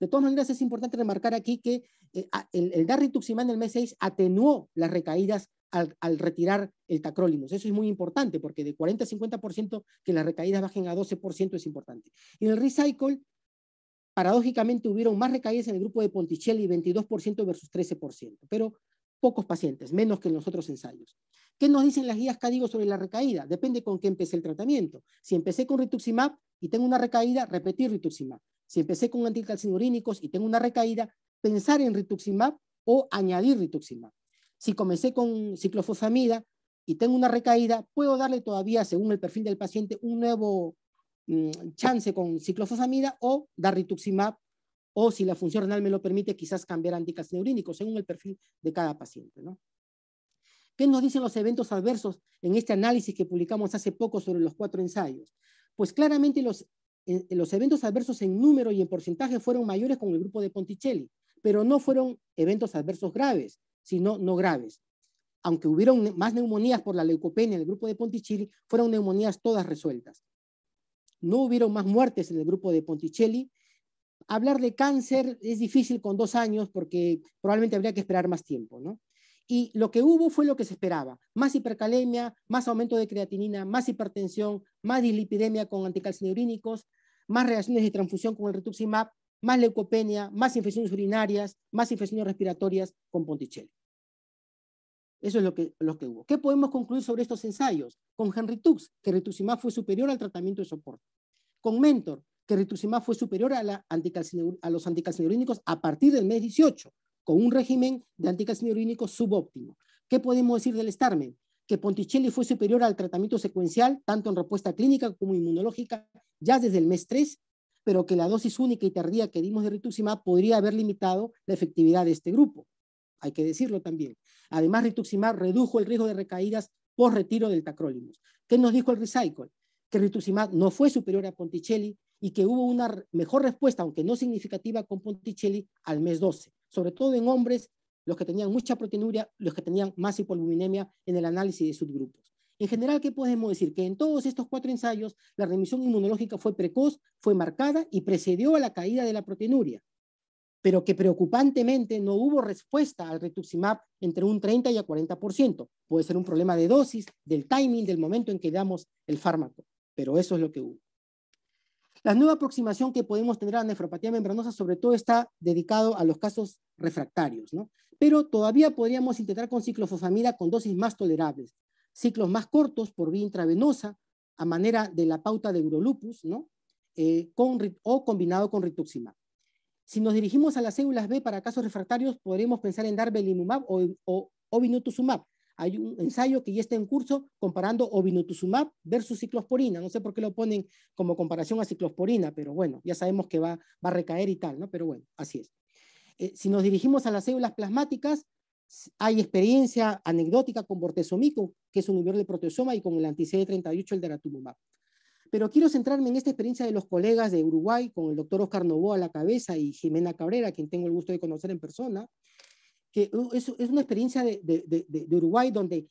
de todas maneras, es importante remarcar aquí que eh, el, dar rituximab en el mes 6 atenuó las recaídas al, retirar el tacrolimus. Eso es muy importante porque de 40 a 50% que las recaídas bajen a 12% es importante. Y en el recycle, paradójicamente hubieron más recaídas en el grupo de Ponticelli, 22% versus 13%, pero pocos pacientes, menos que en los otros ensayos. ¿Qué nos dicen las guías Cádigo sobre la recaída? Depende con qué empecé el tratamiento. Si empecé con rituximab y tengo una recaída, repetir rituximab si empecé con anticalcinurínicos y tengo una recaída, pensar en rituximab o añadir rituximab. Si comencé con ciclofosfamida y tengo una recaída, puedo darle todavía, según el perfil del paciente, un nuevo mm, chance con ciclofosfamida o dar rituximab o si la función renal me lo permite, quizás cambiar anticalcinurínicos, según el perfil de cada paciente. ¿Qué nos dicen los eventos adversos en este análisis que publicamos hace poco sobre los cuatro ensayos? Pues claramente los eh, eh, los eventos adversos en número y en porcentaje fueron mayores con el grupo de Ponticelli, pero no fueron eventos adversos graves, sino no graves. Aunque hubieron más neumonías por la leucopenia en el grupo de Ponticelli, fueron neumonías todas resueltas. No hubieron más muertes en el grupo de Ponticelli. Hablar de cáncer es difícil con dos años porque probablemente habría que esperar más tiempo, ¿no? Y lo que hubo fue lo que se esperaba. Más hipercalemia, más aumento de creatinina, más hipertensión, más dislipidemia con anticalcineurínicos, más reacciones de transfusión con el rituximab, más leucopenia, más infecciones urinarias, más infecciones respiratorias con Ponticelli. Eso es lo que, hubo. ¿Qué podemos concluir sobre estos ensayos? Con Henry Tux, que rituximab fue superior al tratamiento de soporte. Con Mentor, que rituximab fue superior a, a los anticalcinurínicos a partir del mes 18, con un régimen de anticalcinurínicos subóptimo. ¿Qué podemos decir del Starmen? que Ponticelli fue superior al tratamiento secuencial, tanto en respuesta clínica como inmunológica, ya desde el mes 3, pero que la dosis única y tardía que dimos de rituximab podría haber limitado la efectividad de este grupo. Hay que decirlo también. Además, rituximab redujo el riesgo de recaídas por retiro del tacrolimus. ¿Qué nos dijo el Recycle? Que rituximab no fue superior a Ponticelli y que hubo una mejor respuesta, aunque no significativa, con Ponticelli al mes 12, sobre todo en hombres los que tenían mucha proteinuria, los que tenían más hipoluminemia en el análisis de subgrupos. En general, ¿qué podemos decir? Que en todos estos cuatro ensayos, la remisión inmunológica fue precoz, fue marcada y precedió a la caída de la proteinuria, pero que preocupantemente no hubo respuesta al rituximab entre un 30 y a 40%. Puede ser un problema de dosis, del timing, del momento en que damos el fármaco, pero eso es lo que hubo. La nueva aproximación que podemos tener a la nefropatía membranosa sobre todo está dedicado a los casos refractarios, ¿no? Pero todavía podríamos intentar con ciclofosfamida con dosis más tolerables, ciclos más cortos por vía intravenosa a manera de la pauta de urolupus, ¿no? Eh, o combinado con rituximab. Si nos dirigimos a las células B para casos refractarios, podremos pensar en dar belimumab o, o, hay un ensayo que ya está en curso comparando obinutuzumab versus ciclosporina. No sé por qué lo ponen como comparación a ciclosporina, pero bueno, ya sabemos que va, va a recaer y tal, ¿no? Pero bueno, así es. Eh, si nos dirigimos a las células plasmáticas, hay experiencia anecdótica con bortezomico, que es un inhibidor de proteosoma, y con el anti-CD38, el daratumumab. Pero quiero centrarme en esta experiencia de los colegas de Uruguay, con el doctor Oscar Novoa a la cabeza y Jimena Cabrera, quien tengo el gusto de conocer en persona, que es, es una experiencia de, Uruguay donde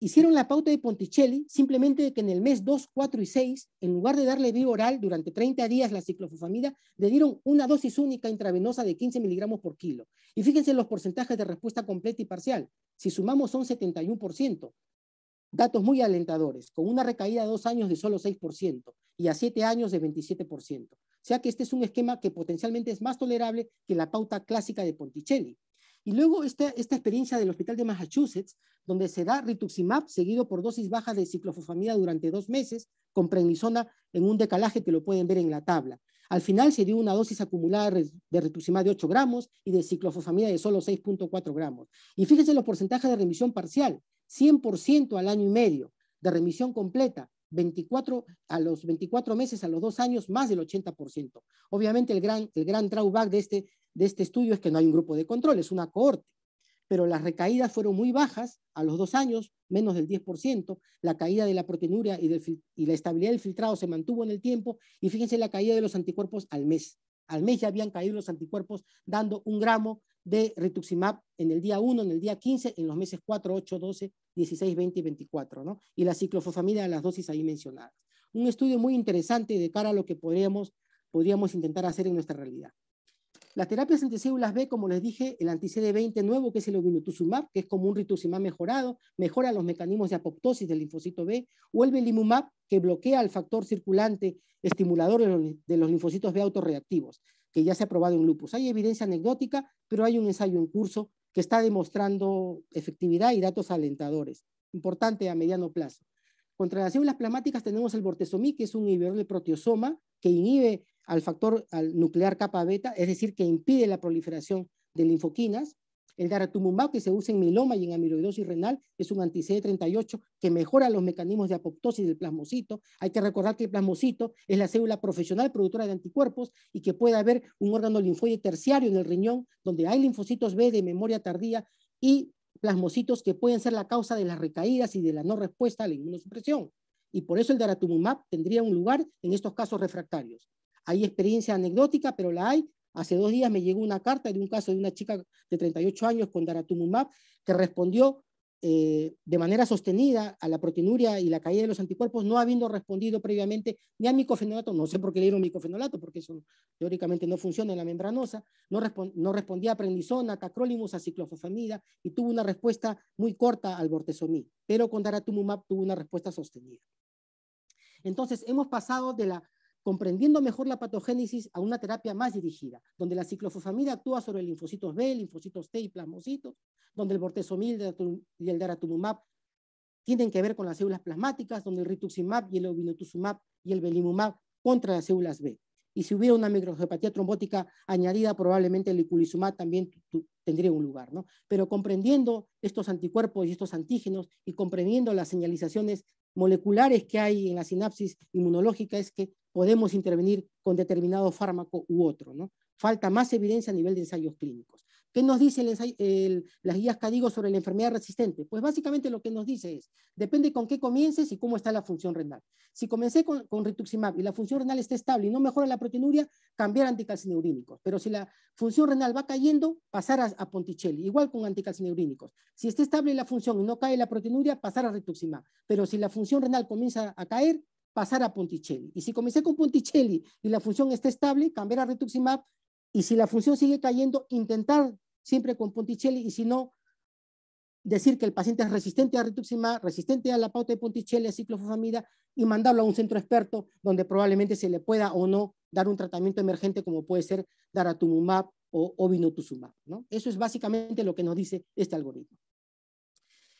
hicieron la pauta de Ponticelli simplemente que en el mes 2, 4 y 6, en lugar de darle vía oral durante 30 días la ciclofofamida, le dieron una dosis única intravenosa de 15 miligramos por kilo. Y fíjense los porcentajes de respuesta completa y parcial. Si sumamos son 71%. Datos muy alentadores, con una recaída a dos años de solo 6% y a siete años de 27%. O sea que este es un esquema que potencialmente es más tolerable que la pauta clásica de Ponticelli. Y luego esta, esta experiencia del hospital de Massachusetts, donde se da rituximab seguido por dosis bajas de ciclofosfamida durante dos meses con prednisona en un decalaje que lo pueden ver en la tabla. Al final se dio una dosis acumulada de rituximab de 8 gramos y de ciclofosfamida de solo 6.4 gramos. Y fíjense los porcentajes de remisión parcial, 100% al año y medio, de remisión completa, 24, a los 24 meses, a los dos años, más del 80%. Obviamente el gran, el gran drawback de este de este estudio es que no hay un grupo de control, es una cohorte. Pero las recaídas fueron muy bajas a los dos años, menos del 10%. La caída de la proteinuria y, la estabilidad del filtrado se mantuvo en el tiempo. Y fíjense la caída de los anticuerpos al mes. Al mes ya habían caído los anticuerpos dando un gramo de rituximab en el día 1, en el día 15, en los meses 4, 8, 12, 16, 20 y 24, ¿no? Y la ciclofosfamida a las dosis ahí mencionadas. Un estudio muy interesante de cara a lo que podríamos, podríamos intentar hacer en nuestra realidad. Las terapias células B, como les dije, el anti 20 nuevo, que es el obinutuzumab, que es como un rituximab mejorado, mejora los mecanismos de apoptosis del linfocito B, o el belimumab, que bloquea el factor circulante estimulador de los, linfocitos B autorreactivos, que ya se ha probado en lupus. Hay evidencia anecdótica, pero hay un ensayo en curso que está demostrando efectividad y datos alentadores, importante a mediano plazo. Contra las células plasmáticas tenemos el bortezomib, que es un inhibidor de proteosoma que inhibe al factor al nuclear capa beta, es decir, que impide la proliferación de linfoquinas. El daratumumab que se usa en miloma y en amiloidosis renal es un anti 38 que mejora los mecanismos de apoptosis del plasmocito. Hay que recordar que el plasmocito es la célula profesional productora de anticuerpos y que puede haber un órgano linfoide terciario en el riñón donde hay linfocitos B de memoria tardía y plasmocitos que pueden ser la causa de las recaídas y de la no respuesta a la inmunosupresión. Y por eso el daratumumab tendría un lugar en estos casos refractarios. Hay experiencia anecdótica, pero la hay. Hace dos días me llegó una carta de un caso de una chica de 38 años con daratumumab que respondió eh, de manera sostenida a la proteinuria y la caída de los anticuerpos, no habiendo respondido previamente ni al micofenolato, no sé por qué le dieron micofenolato, porque eso teóricamente no funciona en la membranosa, no, respondía a prednisona, tacrolimus, a ciclofosfamida y tuvo una respuesta muy corta al bortezomib, pero con daratumumab tuvo una respuesta sostenida. Entonces, hemos pasado de la comprendiendo mejor la patogénesis a una terapia más dirigida, donde la ciclofosfamida actúa sobre linfocitos B, linfocitos T y plasmocitos, donde el bortezomib y el daratumumab tienen que ver con las células plasmáticas, donde el rituximab y el obinutuzumab y el belimumab contra las células B. Y si hubiera una microgeopatía trombótica añadida, probablemente el liculizumab también tendría un lugar. ¿no? Pero comprendiendo estos anticuerpos y estos antígenos y comprendiendo las señalizaciones moleculares que hay en la sinapsis inmunológica es que podemos intervenir con determinado fármaco u otro. ¿no? Falta más evidencia a nivel de ensayos clínicos. ¿Qué nos dicen las guías CADIGO sobre la enfermedad resistente? Pues básicamente lo que nos dice es, depende con qué comiences y cómo está la función renal. Si comencé con, rituximab y la función renal está estable y no mejora la proteinuria, cambiar anticalcineurínicos. Pero si la función renal va cayendo, pasar a, Ponticelli, igual con anticalcineurínicos. Si está estable la función y no cae la proteinuria, pasar a rituximab. Pero si la función renal comienza a caer, pasar a Ponticelli. Y si comencé con Ponticelli y la función está estable, cambiar a rituximab. Y si la función sigue cayendo, intentar siempre con Ponticelli. Y si no, decir que el paciente es resistente a rituximab, resistente a la pauta de Ponticelli, a ciclofosfamida, y mandarlo a un centro experto donde probablemente se le pueda o no dar un tratamiento emergente como puede ser dar daratumumab o obinutuzumab ¿no? Eso es básicamente lo que nos dice este algoritmo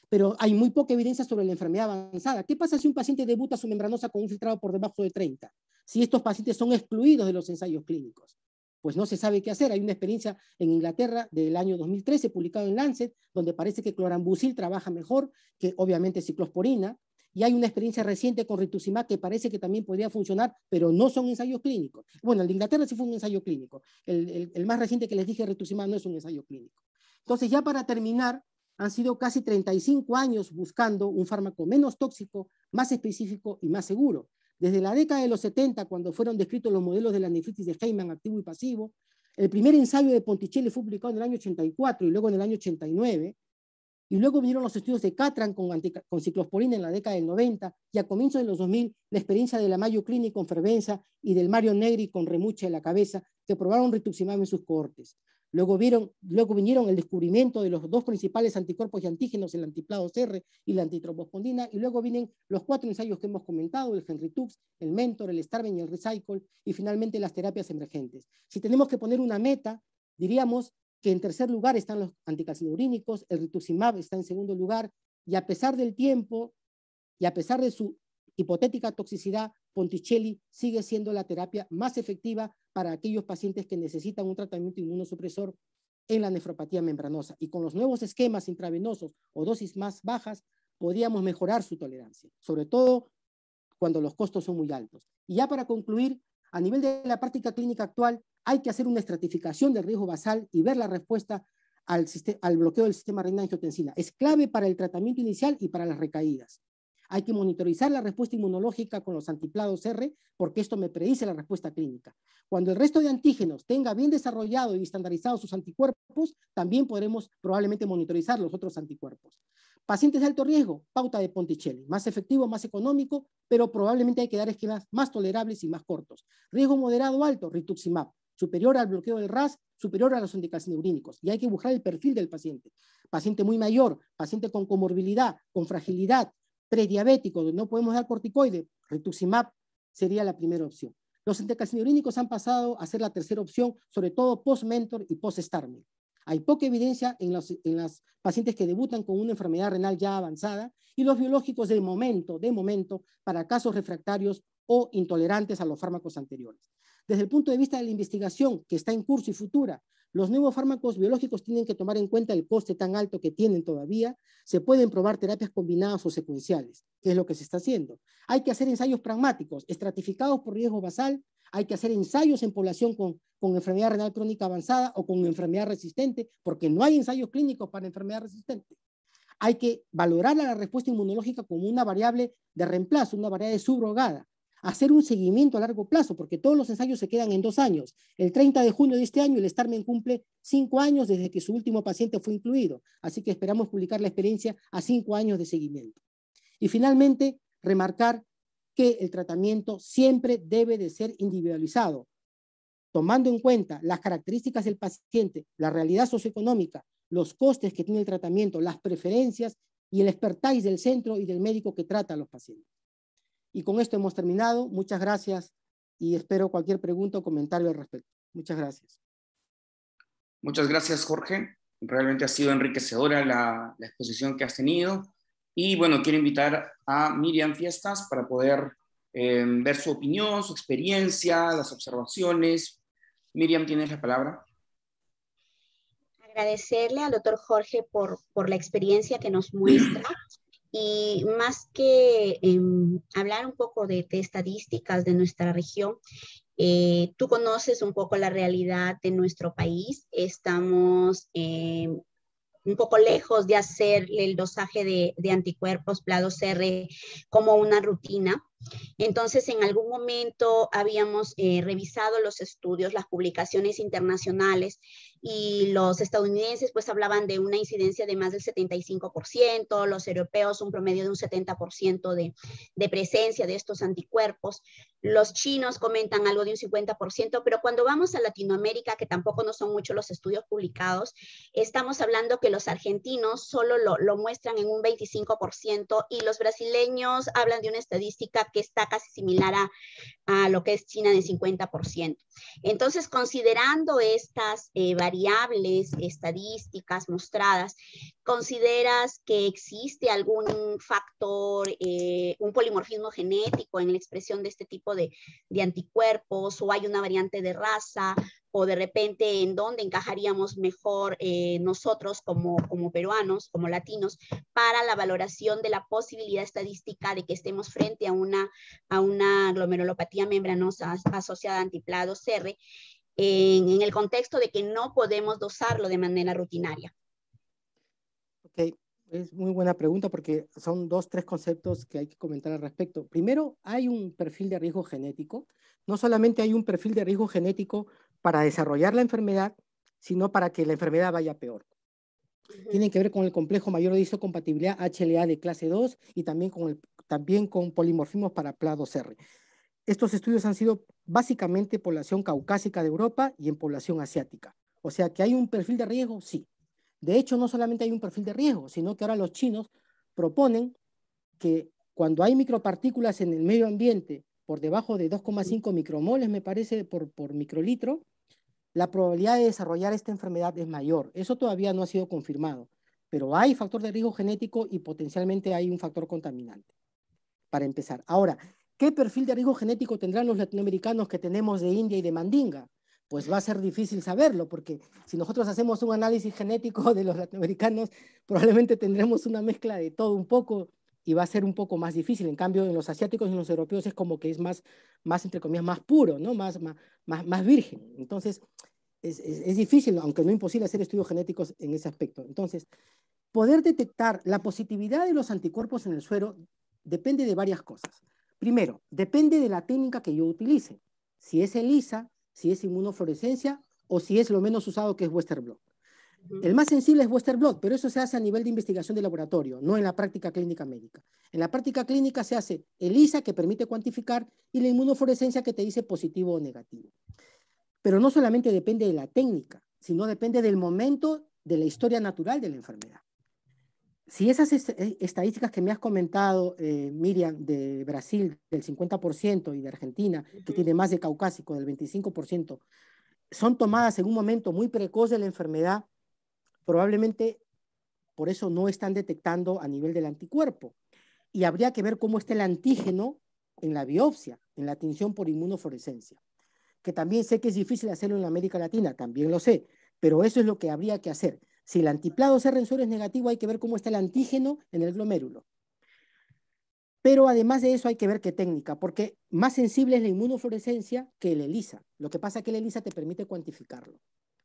pero hay muy poca evidencia sobre la enfermedad avanzada. ¿Qué pasa si un paciente debuta su membranosa con un filtrado por debajo de 30? Si estos pacientes son excluidos de los ensayos clínicos pues no se sabe qué hacer. Hay una experiencia en Inglaterra del año 2013 publicado en Lancet, donde parece que clorambucil trabaja mejor que obviamente ciclosporina. Y hay una experiencia reciente con rituximab que parece que también podría funcionar, pero no son ensayos clínicos. Bueno, el de Inglaterra sí fue un ensayo clínico. El, más reciente que les dije, rituximab, no es un ensayo clínico. Entonces, ya para terminar, han sido casi 35 años buscando un fármaco menos tóxico, más específico y más seguro. Desde la década de los 70, cuando fueron descritos los modelos de la nefritis de Heyman activo y pasivo, el primer ensayo de Ponticelli fue publicado en el año 84 y luego en el año 89, y luego vinieron los estudios de Catran con, ciclosporina en la década del 90 y a comienzos de los 2000 la experiencia de la Mayo Clinic con Fervenza y del Mario Negri con Remucha en la cabeza que probaron rituximab en sus cohortes. Luego, vieron, luego vinieron el descubrimiento de los dos principales anticuerpos y antígenos, el antiplado CR y la antitrombospondina, y luego vienen los cuatro ensayos que hemos comentado, el Henry Tux, el Mentor, el Starven y el Recycle, y finalmente las terapias emergentes. Si tenemos que poner una meta, diríamos que en tercer lugar están los anticalcinurínicos, el rituximab está en segundo lugar, y a pesar del tiempo y a pesar de su hipotética toxicidad, Ponticelli sigue siendo la terapia más efectiva para aquellos pacientes que necesitan un tratamiento inmunosupresor en la nefropatía membranosa. Y con los nuevos esquemas intravenosos o dosis más bajas, podríamos mejorar su tolerancia, sobre todo cuando los costos son muy altos. Y ya para concluir, a nivel de la práctica clínica actual, hay que hacer una estratificación del riesgo basal y ver la respuesta al, bloqueo del sistema renina angiotensina. Es clave para el tratamiento inicial y para las recaídas. Hay que monitorizar la respuesta inmunológica con los antiplados R porque esto me predice la respuesta clínica. Cuando el resto de antígenos tenga bien desarrollado y estandarizado sus anticuerpos, también podremos probablemente monitorizar los otros anticuerpos. Pacientes de alto riesgo, pauta de Ponticelli, más efectivo, más económico, pero probablemente hay que dar esquemas más tolerables y más cortos. Riesgo moderado alto, rituximab, superior al bloqueo del RAS, superior a los neurínicos, Y hay que buscar el perfil del paciente. Paciente muy mayor, paciente con comorbilidad, con fragilidad, prediabéticos, donde no podemos dar corticoide, rituximab sería la primera opción. Los endocasinurínicos han pasado a ser la tercera opción, sobre todo post-mentor y post-starmil. Hay poca evidencia en, los, en las pacientes que debutan con una enfermedad renal ya avanzada y los biológicos de momento, de momento, para casos refractarios o intolerantes a los fármacos anteriores. Desde el punto de vista de la investigación que está en curso y futura, los nuevos fármacos biológicos tienen que tomar en cuenta el coste tan alto que tienen todavía. Se pueden probar terapias combinadas o secuenciales, que es lo que se está haciendo. Hay que hacer ensayos pragmáticos, estratificados por riesgo basal. Hay que hacer ensayos en población con, enfermedad renal crónica avanzada o con enfermedad resistente, porque no hay ensayos clínicos para enfermedad resistente. Hay que valorar la respuesta inmunológica como una variable de reemplazo, una variable subrogada hacer un seguimiento a largo plazo, porque todos los ensayos se quedan en dos años. El 30 de junio de este año, el Starmen cumple cinco años desde que su último paciente fue incluido, así que esperamos publicar la experiencia a cinco años de seguimiento. Y finalmente, remarcar que el tratamiento siempre debe de ser individualizado, tomando en cuenta las características del paciente, la realidad socioeconómica, los costes que tiene el tratamiento, las preferencias y el expertise del centro y del médico que trata a los pacientes. Y con esto hemos terminado. Muchas gracias y espero cualquier pregunta o comentario al respecto. Muchas gracias. Muchas gracias, Jorge. Realmente ha sido enriquecedora la, exposición que has tenido. Y bueno, quiero invitar a Miriam Fiestas para poder em, ver su opinión, su experiencia, las observaciones. Miriam, tienes la palabra. Agradecerle al doctor Jorge por, por la experiencia que nos muestra. Y más que em, hablar un poco de, estadísticas de nuestra región, eh, tú conoces un poco la realidad de nuestro país. Estamos eh, un poco lejos de hacer el dosaje de, anticuerpos pla r como una rutina entonces, en algún momento habíamos eh, revisado los estudios, las publicaciones internacionales y los estadounidenses pues hablaban de una incidencia de más del 75%, los europeos un promedio de un 70% de, de presencia de estos anticuerpos, los chinos comentan algo de un 50%, pero cuando vamos a Latinoamérica, que tampoco no son muchos los estudios publicados, estamos hablando que los argentinos solo lo, lo muestran en un 25% y los brasileños hablan de una estadística que está casi similar a, lo que es China de 50%. Entonces, considerando estas eh, variables estadísticas mostradas, ¿consideras que existe algún factor, eh, un polimorfismo genético en la expresión de este tipo de, de anticuerpos o hay una variante de raza o de repente en dónde encajaríamos mejor eh, nosotros como, peruanos, como latinos, para la valoración de la posibilidad estadística de que estemos frente a una, a una glomerulopatía membranosa asociada a antiplado CR en, en, el contexto de que no podemos dosarlo de manera rutinaria. Ok, es muy buena pregunta porque son dos, tres conceptos que hay que comentar al respecto. Primero, hay un perfil de riesgo genético. No solamente hay un perfil de riesgo genético para desarrollar la enfermedad, sino para que la enfermedad vaya peor. Tienen que ver con el complejo mayor de histocompatibilidad HLA de clase 2 y también con, el, también con polimorfismos para PLA2R. Estos estudios han sido básicamente población caucásica de Europa y en población asiática. O sea que hay un perfil de riesgo, sí. De hecho, no solamente hay un perfil de riesgo, sino que ahora los chinos proponen que cuando hay micropartículas en el medio ambiente por debajo de 2,5 micromoles, me parece, por microlitro, la probabilidad de desarrollar esta enfermedad es mayor. Eso todavía no ha sido confirmado, pero hay factor de riesgo genético y potencialmente hay un factor contaminante, para empezar. Ahora, ¿qué perfil de riesgo genético tendrán los latinoamericanos que tenemos de India y de Mandinga? Pues va a ser difícil saberlo, porque si nosotros hacemos un análisis genético de los latinoamericanos, probablemente tendremos una mezcla de todo un poco y va a ser un poco más difícil. En cambio, en los asiáticos y en los europeos es como que es más, más entre comillas, más puro, ¿no? Más, más, más, más virgen. Entonces, es, difícil, aunque no imposible, hacer estudios genéticos en ese aspecto. Entonces, poder detectar la positividad de los anticuerpos en el suero depende de varias cosas. Primero, depende de la técnica que yo utilice. Si es ELISA, si es inmunofluorescencia o si es lo menos usado que es Westerblock. El más sensible es Western Blot, pero eso se hace a nivel de investigación de laboratorio, no en la práctica clínica médica. En la práctica clínica se hace el ISA, que permite cuantificar, y la inmunofluorescencia, que te dice positivo o negativo. Pero no solamente depende de la técnica, sino depende del momento de la historia natural de la enfermedad. Si esas eh, estadísticas que me has comentado, eh, Miriam, de Brasil del 50% y de Argentina, que tiene más de caucásico del 25%, son tomadas en un momento muy precoz de la enfermedad, probablemente por eso no están detectando a nivel del anticuerpo. Y habría que ver cómo está el antígeno en la biopsia, en la atención por inmunofluorescencia, que también sé que es difícil hacerlo en América Latina, también lo sé, pero eso es lo que habría que hacer. Si el antiplado serrensor es negativo, hay que ver cómo está el antígeno en el glomérulo. Pero además de eso hay que ver qué técnica, porque más sensible es la inmunofluorescencia que el ELISA. Lo que pasa es que el ELISA te permite cuantificarlo.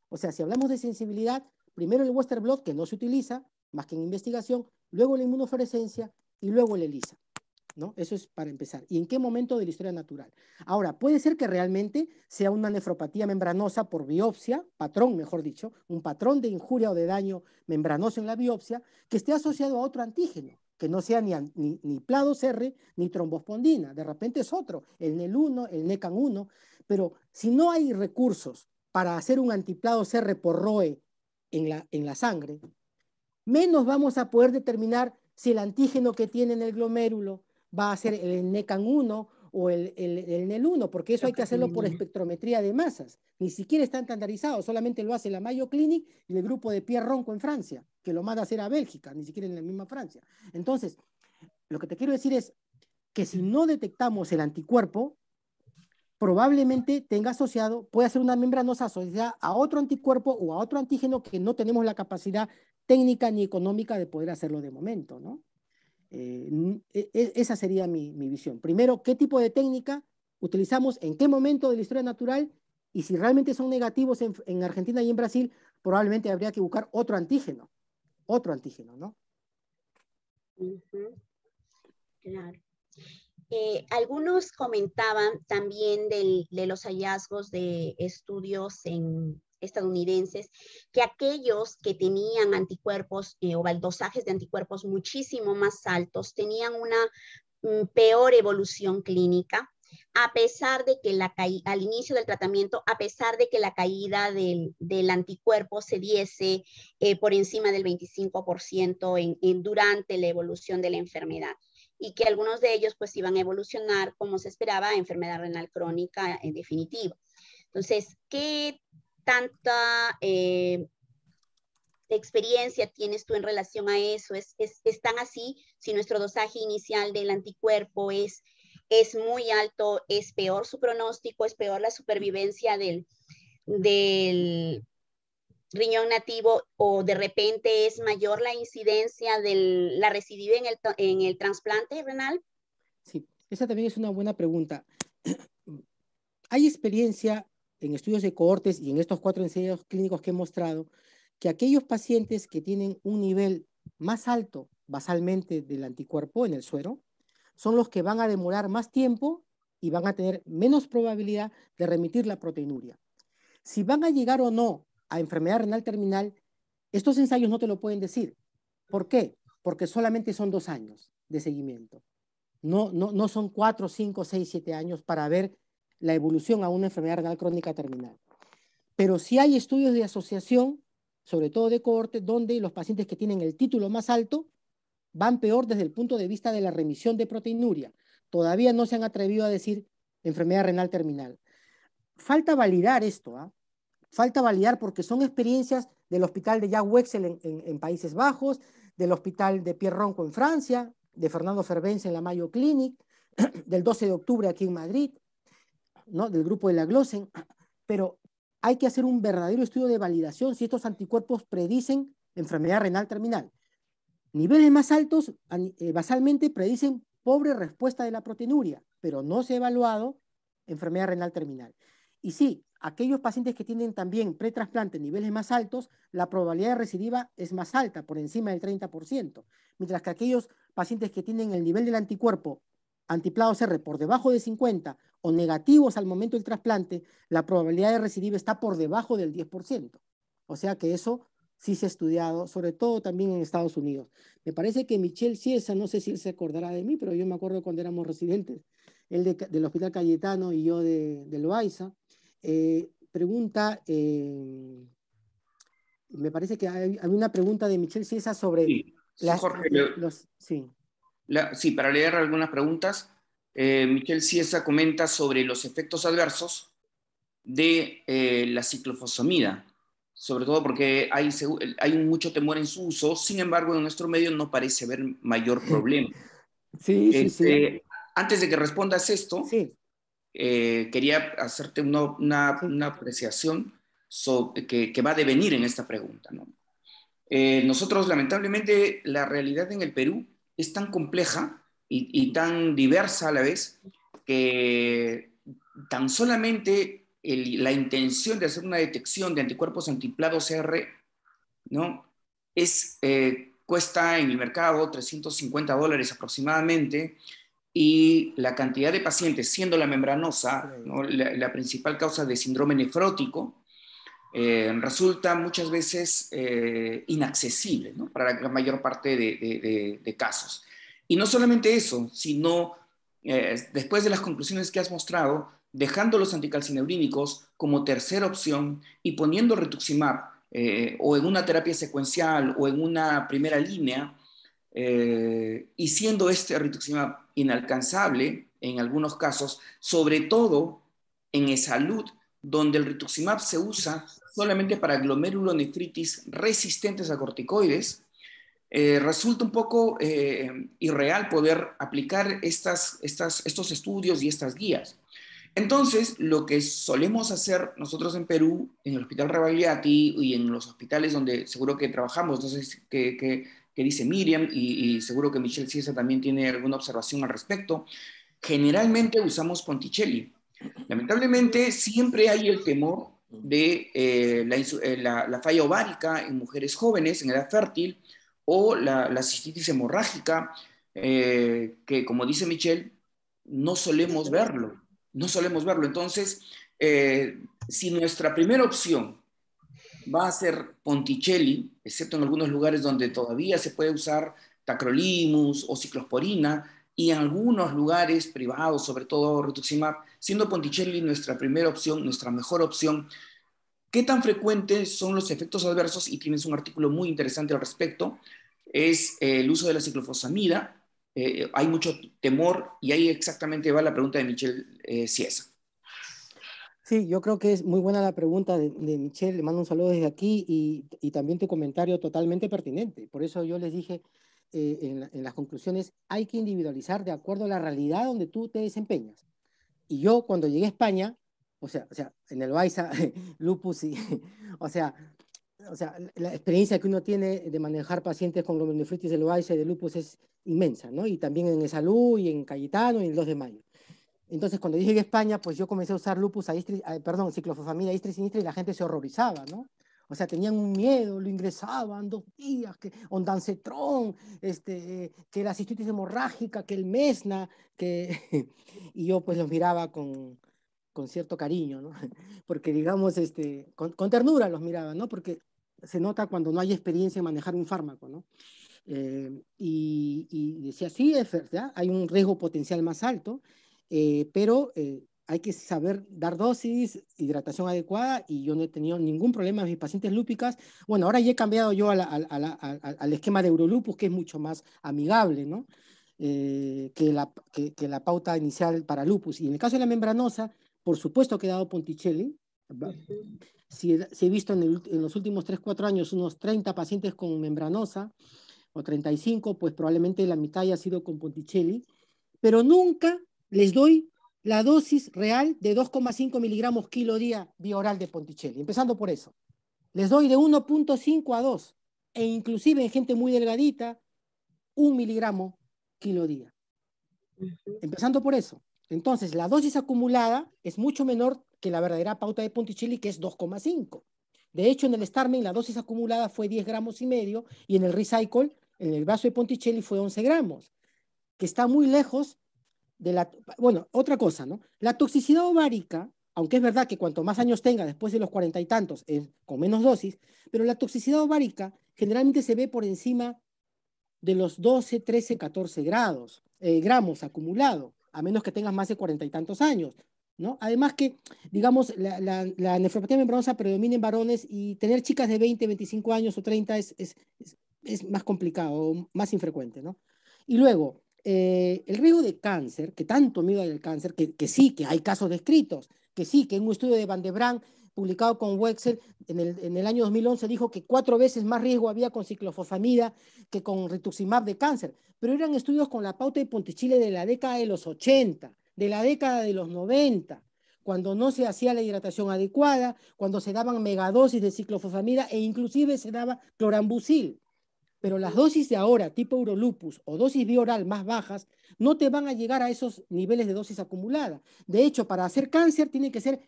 O sea, si hablamos de sensibilidad, Primero el Western Blot, que no se utiliza más que en investigación, luego la inmunofluorescencia y luego el ELISA. ¿no? Eso es para empezar. ¿Y en qué momento de la historia natural? Ahora, puede ser que realmente sea una nefropatía membranosa por biopsia, patrón, mejor dicho, un patrón de injuria o de daño membranoso en la biopsia, que esté asociado a otro antígeno, que no sea ni, ni, ni plados ni trombospondina. De repente es otro, el NEL1, el NECAN1. Pero si no hay recursos para hacer un antiplado CR por ROE en la, en la sangre, menos vamos a poder determinar si el antígeno que tiene en el glomérulo va a ser el NECAN 1 o el, el, el NEL1, porque eso hay que hacerlo por espectrometría de masas. Ni siquiera está estandarizado, solamente lo hace la Mayo Clinic y el grupo de Pierre Ronco en Francia, que lo manda a hacer a Bélgica, ni siquiera en la misma Francia. Entonces, lo que te quiero decir es que si no detectamos el anticuerpo, probablemente tenga asociado, puede ser una membranosa asociada a otro anticuerpo o a otro antígeno que no tenemos la capacidad técnica ni económica de poder hacerlo de momento, ¿no? Eh, e, e, esa sería mi, visión. Primero, ¿qué tipo de técnica utilizamos? ¿En qué momento de la historia natural? Y si realmente son negativos en, Argentina y en Brasil, probablemente habría que buscar otro antígeno, otro antígeno, ¿no? Claro. Eh, algunos comentaban también de los hallazgos de estudios estadounidenses que aquellos que tenían anticuerpos eh, o baldosajes de anticuerpos muchísimo más altos tenían una mm, peor evolución clínica a pesar de que la al inicio del tratamiento, a pesar de que la caída del, anticuerpo se diese eh, por encima del 25% en, durante la evolución de la enfermedad y que algunos de ellos pues iban a evolucionar como se esperaba enfermedad renal crónica en definitiva. Entonces, ¿qué tanta eh, experiencia tienes tú en relación a eso? ¿Es, es, así si nuestro dosaje inicial del anticuerpo es, es muy alto, es peor su pronóstico, es peor la supervivencia del, del, riñón nativo o de repente es mayor la incidencia de la recidiva en el, en el trasplante renal? Sí, esa también es una buena pregunta. Hay experiencia en estudios de cohortes y en estos cuatro ensayos clínicos que he mostrado que aquellos pacientes que tienen un nivel más alto basalmente del anticuerpo en el suero son los que van a demorar más tiempo y van a tener menos probabilidad de remitir la proteinuria. Si van a llegar o no a enfermedad renal terminal, estos ensayos no te lo pueden decir. ¿Por qué? Porque solamente son dos años de seguimiento. No, no, son cuatro, cinco, seis, siete años para ver la evolución a una enfermedad renal crónica terminal. Pero sí hay estudios de asociación, sobre todo de cohorte, donde los pacientes que tienen el título más alto van peor desde el punto de vista de la remisión de proteinuria. Todavía no se han atrevido a decir enfermedad renal terminal. Falta validar esto, ¿ah? falta validar porque son experiencias del hospital de Jan en, Países Bajos, del hospital de Pierre Ronco en Francia, de Fernando Fervence en la Mayo Clinic, del 12 de octubre aquí en Madrid, ¿no? del grupo de la Glossen, pero hay que hacer un verdadero estudio de validación si estos anticuerpos predicen enfermedad renal terminal. Niveles más altos eh, basalmente predicen pobre respuesta de la proteinuria, pero no se ha evaluado enfermedad renal terminal. Y sí, Aquellos pacientes que tienen también pretrasplante niveles más altos, la probabilidad de recidiva es más alta, por encima del 30%, mientras que aquellos pacientes que tienen el nivel del anticuerpo antiplado CR por debajo de 50 o negativos al momento del trasplante, la probabilidad de recidiva está por debajo del 10%. O sea que eso sí se ha estudiado, sobre todo también en Estados Unidos. Me parece que Michel Ciesa, no sé si él se acordará de mí, pero yo me acuerdo cuando éramos residentes, él de, del Hospital Cayetano y yo de, de Loaiza, eh, pregunta, eh, me parece que hay, una pregunta de Michelle Ciesa sobre... Sí, las, sí. para leer algunas preguntas, eh, Michelle Ciesa comenta sobre los efectos adversos de eh, la ciclofosomida sobre todo porque hay, hay mucho temor en su uso, sin embargo en nuestro medio no parece haber mayor problema. Sí, sí, sí. Este, antes de que respondas esto, sí. Eh, quería hacerte una, una, apreciación que, va a devenir en esta pregunta. Eh, nosotros, lamentablemente, la realidad en el Perú es tan compleja y, tan diversa a la vez que tan solamente la intención de hacer una detección de anticuerpos antiplados CR ¿no? es, eh, cuesta en el mercado 350 dólares aproximadamente y la cantidad de pacientes, siendo la membranosa la, principal causa de síndrome nefrótico, eh, resulta muchas veces eh, inaccesible para la mayor parte de, casos. Y no solamente eso, sino eh, después de las conclusiones que has mostrado, dejando los anticalcineurínicos como tercera opción y poniendo rituximab o en una terapia secuencial o en una primera línea, y siendo este rituximab inalcanzable en algunos casos, sobre todo en salud, donde el rituximab se usa solamente para glomerulonefritis resistentes a corticoides, eh, resulta un poco eh, irreal poder aplicar estas, estos estudios y estas guías. Entonces, lo que solemos hacer nosotros en Perú, en el Hospital Rebagliati y en los hospitales donde seguro que trabajamos, no que que dice Miriam, y, seguro que Michelle Ciesa también tiene alguna observación al respecto, generalmente usamos Ponticelli. Lamentablemente siempre hay el temor de eh, eh, la, falla ovárica en mujeres jóvenes en edad fértil o la, la cistitis hemorrágica, eh, que como dice Michelle, no solemos verlo, no solemos verlo. Entonces, si nuestra primera opción va a ser Ponticelli, excepto en algunos lugares donde todavía se puede usar tacrolimus o ciclosporina, y en algunos lugares privados, sobre todo rituximab, siendo Ponticelli nuestra primera opción, nuestra mejor opción. ¿Qué tan frecuentes son los efectos adversos? Y tienes un artículo muy interesante al respecto. Es eh, el uso de la ciclofosamida. Eh, eh, hay mucho temor y ahí exactamente va la pregunta de Michelle Ciesa. Sí, yo creo que es muy buena la pregunta de, Michelle. Le mando un saludo desde aquí y, y, también tu comentario totalmente pertinente. Por eso yo les dije eh, en, las conclusiones, hay que individualizar de acuerdo a la realidad donde tú te desempeñas. Y yo cuando llegué a España, o sea, o sea en el Baiza, lupus y, o sea, o sea, la experiencia que uno tiene de manejar pacientes con glomerulonefritis del Baiza y de lupus es inmensa, ¿no? Y también en el Salud y en Cayetano y en 2 de Mayo. Entonces, cuando dije a España, pues yo comencé a usar lupus a perdón, ciclofosfamida sinistra y la gente se horrorizaba, ¿no? O sea, tenían un miedo, lo ingresaban dos días, que ondancetrón, este, que la cistitis hemorrágica, que el mesna, que... y yo pues los miraba con, con cierto cariño, ¿no? Porque digamos, este, con, ternura los miraba, ¿no? Porque se nota cuando no hay experiencia en manejar un fármaco, ¿no? Eh, y, decía, sí, es ya hay un riesgo potencial más alto, eh, pero eh, hay que saber dar dosis, hidratación adecuada, y yo no he tenido ningún problema en mis pacientes lúpicas. Bueno, ahora ya he cambiado yo al esquema de Eurolupus, que es mucho más amigable, ¿no? Eh, que, la, la pauta inicial para lupus. Y en el caso de la membranosa, por supuesto que he dado Ponticelli. Si, he visto en, los últimos 3-4 años unos 30 pacientes con membranosa, o 35, pues probablemente la mitad haya sido con Ponticelli, pero nunca les doy la dosis real de 2,5 miligramos kilo día vía oral de Ponticelli, empezando por eso. Les doy de 1.5 a 2, e inclusive en gente muy delgadita, un miligramo kilo día. Empezando por eso. Entonces, la dosis acumulada es mucho menor que la verdadera pauta de Ponticelli, que es 2,5. De hecho, en el Starman la dosis acumulada fue 10 gramos y medio y en el Recycle, en el vaso de Ponticelli, fue 11 gramos, que está muy lejos la, bueno, otra cosa, ¿no? La toxicidad ovárica, aunque es verdad que cuanto más años tenga después de los cuarenta y tantos, es con menos dosis, pero la toxicidad ovárica generalmente se ve por encima de los 12, 13, 14 grados, eh, gramos acumulado, a menos que tengas más de cuarenta y tantos años. ¿No? Además que, digamos, la, nefropatía membranosa predomina en varones y tener chicas de 20, 25 años o 30 es, es, es más complicado, más infrecuente. ¿no? Y luego, eh, el riesgo de cáncer, que tanto miedo hay del cáncer, que, sí, que hay casos descritos, que sí, que en un estudio de Van de Brandt publicado con Wexel en el, año 2011 dijo que cuatro veces más riesgo había con ciclofosfamida que con rituximab de cáncer, pero eran estudios con la pauta de Pontichile de la década de los 80, de la década de los 90, cuando no se hacía la hidratación adecuada, cuando se daban megadosis de ciclofosfamida e inclusive se daba clorambucil pero las dosis de ahora, tipo urolupus o dosis bioral más bajas, no te van a llegar a esos niveles de dosis acumulada. De hecho, para hacer cáncer tiene que ser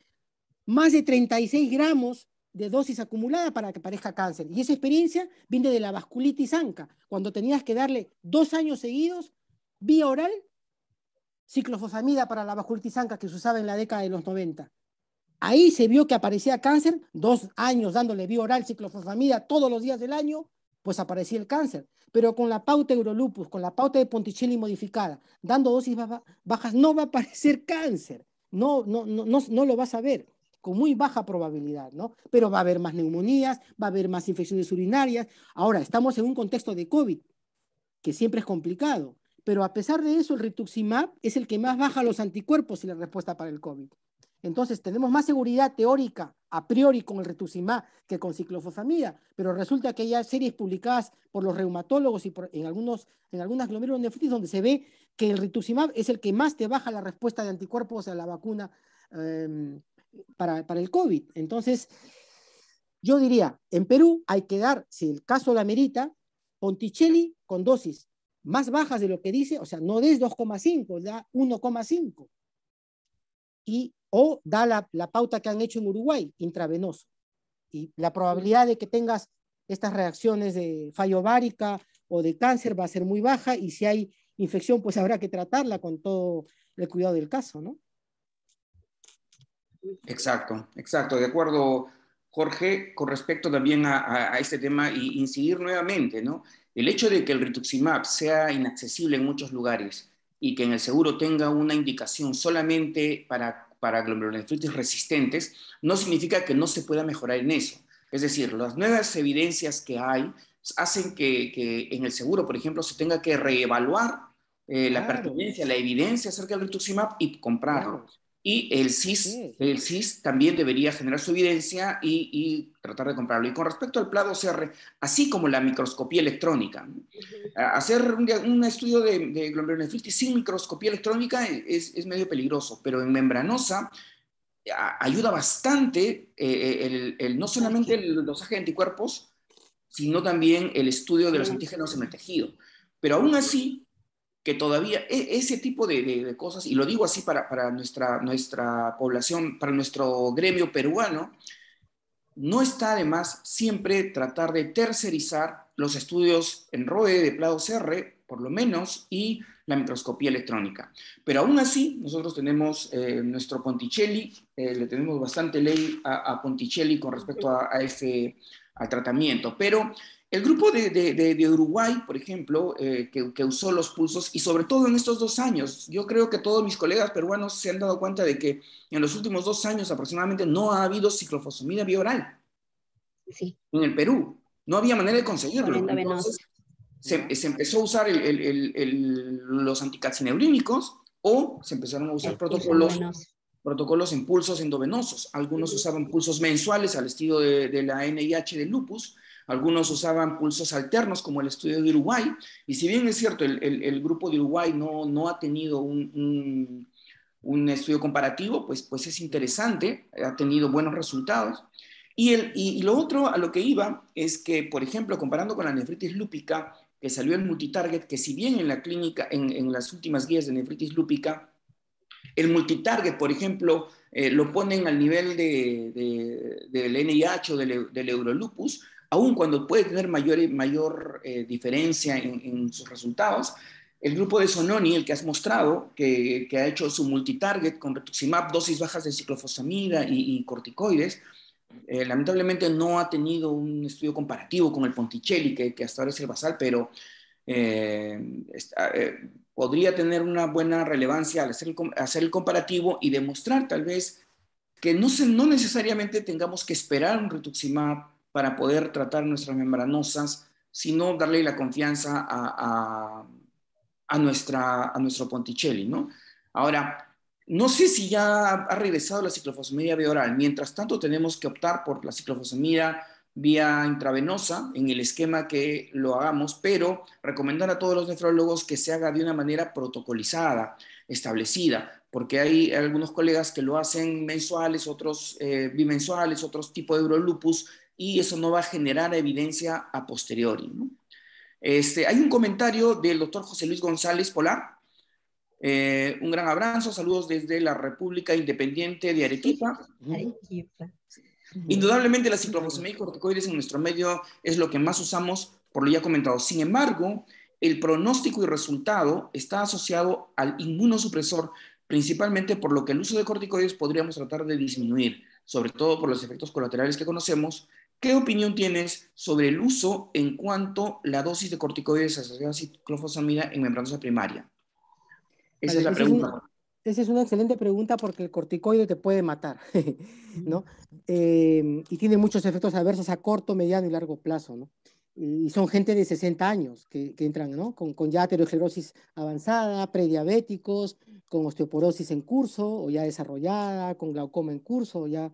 más de 36 gramos de dosis acumulada para que parezca cáncer. Y esa experiencia viene de la vasculitis anca, cuando tenías que darle dos años seguidos vía oral ciclofosfamida para la vasculitis anca que se usaba en la década de los 90. Ahí se vio que aparecía cáncer, dos años dándole vía oral ciclofosfamida todos los días del año, pues aparecía el cáncer. Pero con la pauta Eurolupus, con la pauta de Ponticelli modificada, dando dosis bajas, no va a aparecer cáncer. No, no, no, no, no lo vas a ver con muy baja probabilidad, ¿no? Pero va a haber más neumonías, va a haber más infecciones urinarias. Ahora, estamos en un contexto de COVID, que siempre es complicado, pero a pesar de eso, el rituximab es el que más baja los anticuerpos y la respuesta para el COVID. Entonces, tenemos más seguridad teórica a priori con el rituximab que con ciclofosfamida, pero resulta que hay series publicadas por los reumatólogos y por, en, algunos, en algunas glomerulonefritis donde se ve que el rituximab es el que más te baja la respuesta de anticuerpos a la vacuna em, para, para el COVID. Entonces, yo diría, en Perú hay que dar, si el caso la merita, Ponticelli con dosis más bajas de lo que dice, o sea, no des 2,5, da 1,5 y, o da la, pauta que han hecho en Uruguay, intravenoso. Y la probabilidad de que tengas estas reacciones de fallo ovárica o de cáncer va a ser muy baja y si hay infección, pues habrá que tratarla con todo el cuidado del caso, ¿no? Exacto, exacto, de acuerdo, Jorge, con respecto también a, a este tema y incidir nuevamente, ¿no? El hecho de que el rituximab sea inaccesible en muchos lugares, y que en el seguro tenga una indicación solamente para, para resistentes, no significa que no se pueda mejorar en eso. Es decir, las nuevas evidencias que hay hacen que, en el seguro, por ejemplo, se tenga que reevaluar eh, la pertinencia, la evidencia acerca del rituximab y comprarlo. Y el CIS, mm. el CIS también debería generar su evidencia y, tratar de comprarlo. Y con respecto al plato CR, así como la microscopía electrónica, hacer un, estudio de, de glomerulonefritis sin microscopía electrónica es, medio peligroso, pero en membranosa ayuda bastante eh, eh, el, no solamente el dosaje de anticuerpos, sino también el estudio de los mm. antígenos en el tejido. Pero aún así, que todavía e, ese tipo de, cosas, y lo digo así para, nuestra, nuestra población, para nuestro gremio peruano, no está además siempre tratar de tercerizar los estudios en ROE de Plado cr por lo menos, y la microscopía electrónica. Pero aún así, nosotros tenemos eh, nuestro Ponticelli, eh, le tenemos bastante ley a, Ponticelli con respecto a, ese, tratamiento, pero el grupo de, Uruguay, por ejemplo, eh, que, usó los pulsos, y sobre todo en estos dos años, yo creo que todos mis colegas peruanos se han dado cuenta de que en los últimos dos años aproximadamente no ha habido ciclofosfamida bioral sí. en el Perú. No había manera de conseguirlo. se, empezó a usar los anticalcineurínicos o se empezaron a usar protocolos protocolos en pulsos endovenosos. Algunos usaban pulsos mensuales al estilo de, de la NIH del lupus, algunos usaban pulsos alternos, como el estudio de Uruguay, y si bien es cierto, el, grupo de Uruguay no, no ha tenido un, un, estudio comparativo, pues, pues es interesante, ha tenido buenos resultados. Y, el, y lo otro a lo que iba es que, por ejemplo, comparando con la nefritis lúpica, que salió el multitarget, que si bien en la clínica, en, las últimas guías de nefritis lúpica, el multitarget, por ejemplo, eh, lo ponen al nivel de, del NIH o del, del Eurolupus, aun cuando puede tener mayor, mayor eh, diferencia en, sus resultados, el grupo de Sononi, el que has mostrado, que, ha hecho su multitarget con rituximab, dosis bajas de ciclofosamida y, corticoides, eh, lamentablemente no ha tenido un estudio comparativo con el Ponticelli, que, hasta ahora es el basal, pero eh, ah, podría tener una buena relevancia al hacer el, hacer el comparativo y demostrar tal vez que no, no necesariamente tengamos que esperar un rituximab para poder tratar nuestras membranosas, sino darle la confianza a, nuestra, a nuestro Ponticelli, ¿no? Ahora, no sé si ya ha regresado la ciclofosfamida vía oral. Mientras tanto, tenemos que optar por la ciclofosfamida vía intravenosa en el esquema que lo hagamos, pero recomendar a todos los nefrólogos que se haga de una manera protocolizada, establecida, porque hay algunos colegas que lo hacen mensuales, otros eh, bimensuales, otros tipo de urolupus y eso no va a generar evidencia a posteriori. Este, hay un comentario del doctor José Luis González Polar. Eh, un gran abrazo, saludos desde la República Independiente de Arequipa. Indudablemente la ciclofosfamida y corticoides en nuestro medio es lo que más usamos, por lo ya comentado. Sin embargo, el pronóstico y resultado está asociado al inmunosupresor, principalmente por lo que el uso de corticoides podríamos tratar de disminuir, sobre todo por los efectos colaterales que conocemos, ¿Qué opinión tienes sobre el uso en cuanto a la dosis de corticoides asociada a ciclofosamida en membranosa primaria? Esa es la pregunta. esa es una excelente pregunta porque el corticoide te puede matar, ¿no? Em, y tiene muchos efectos adversos a corto, mediano y largo plazo, ¿no? y son gente de 60 años que, entran ¿no? con, con, ya aterosclerosis avanzada, prediabéticos, con osteoporosis en curso o ya desarrollada, con glaucoma en curso o ya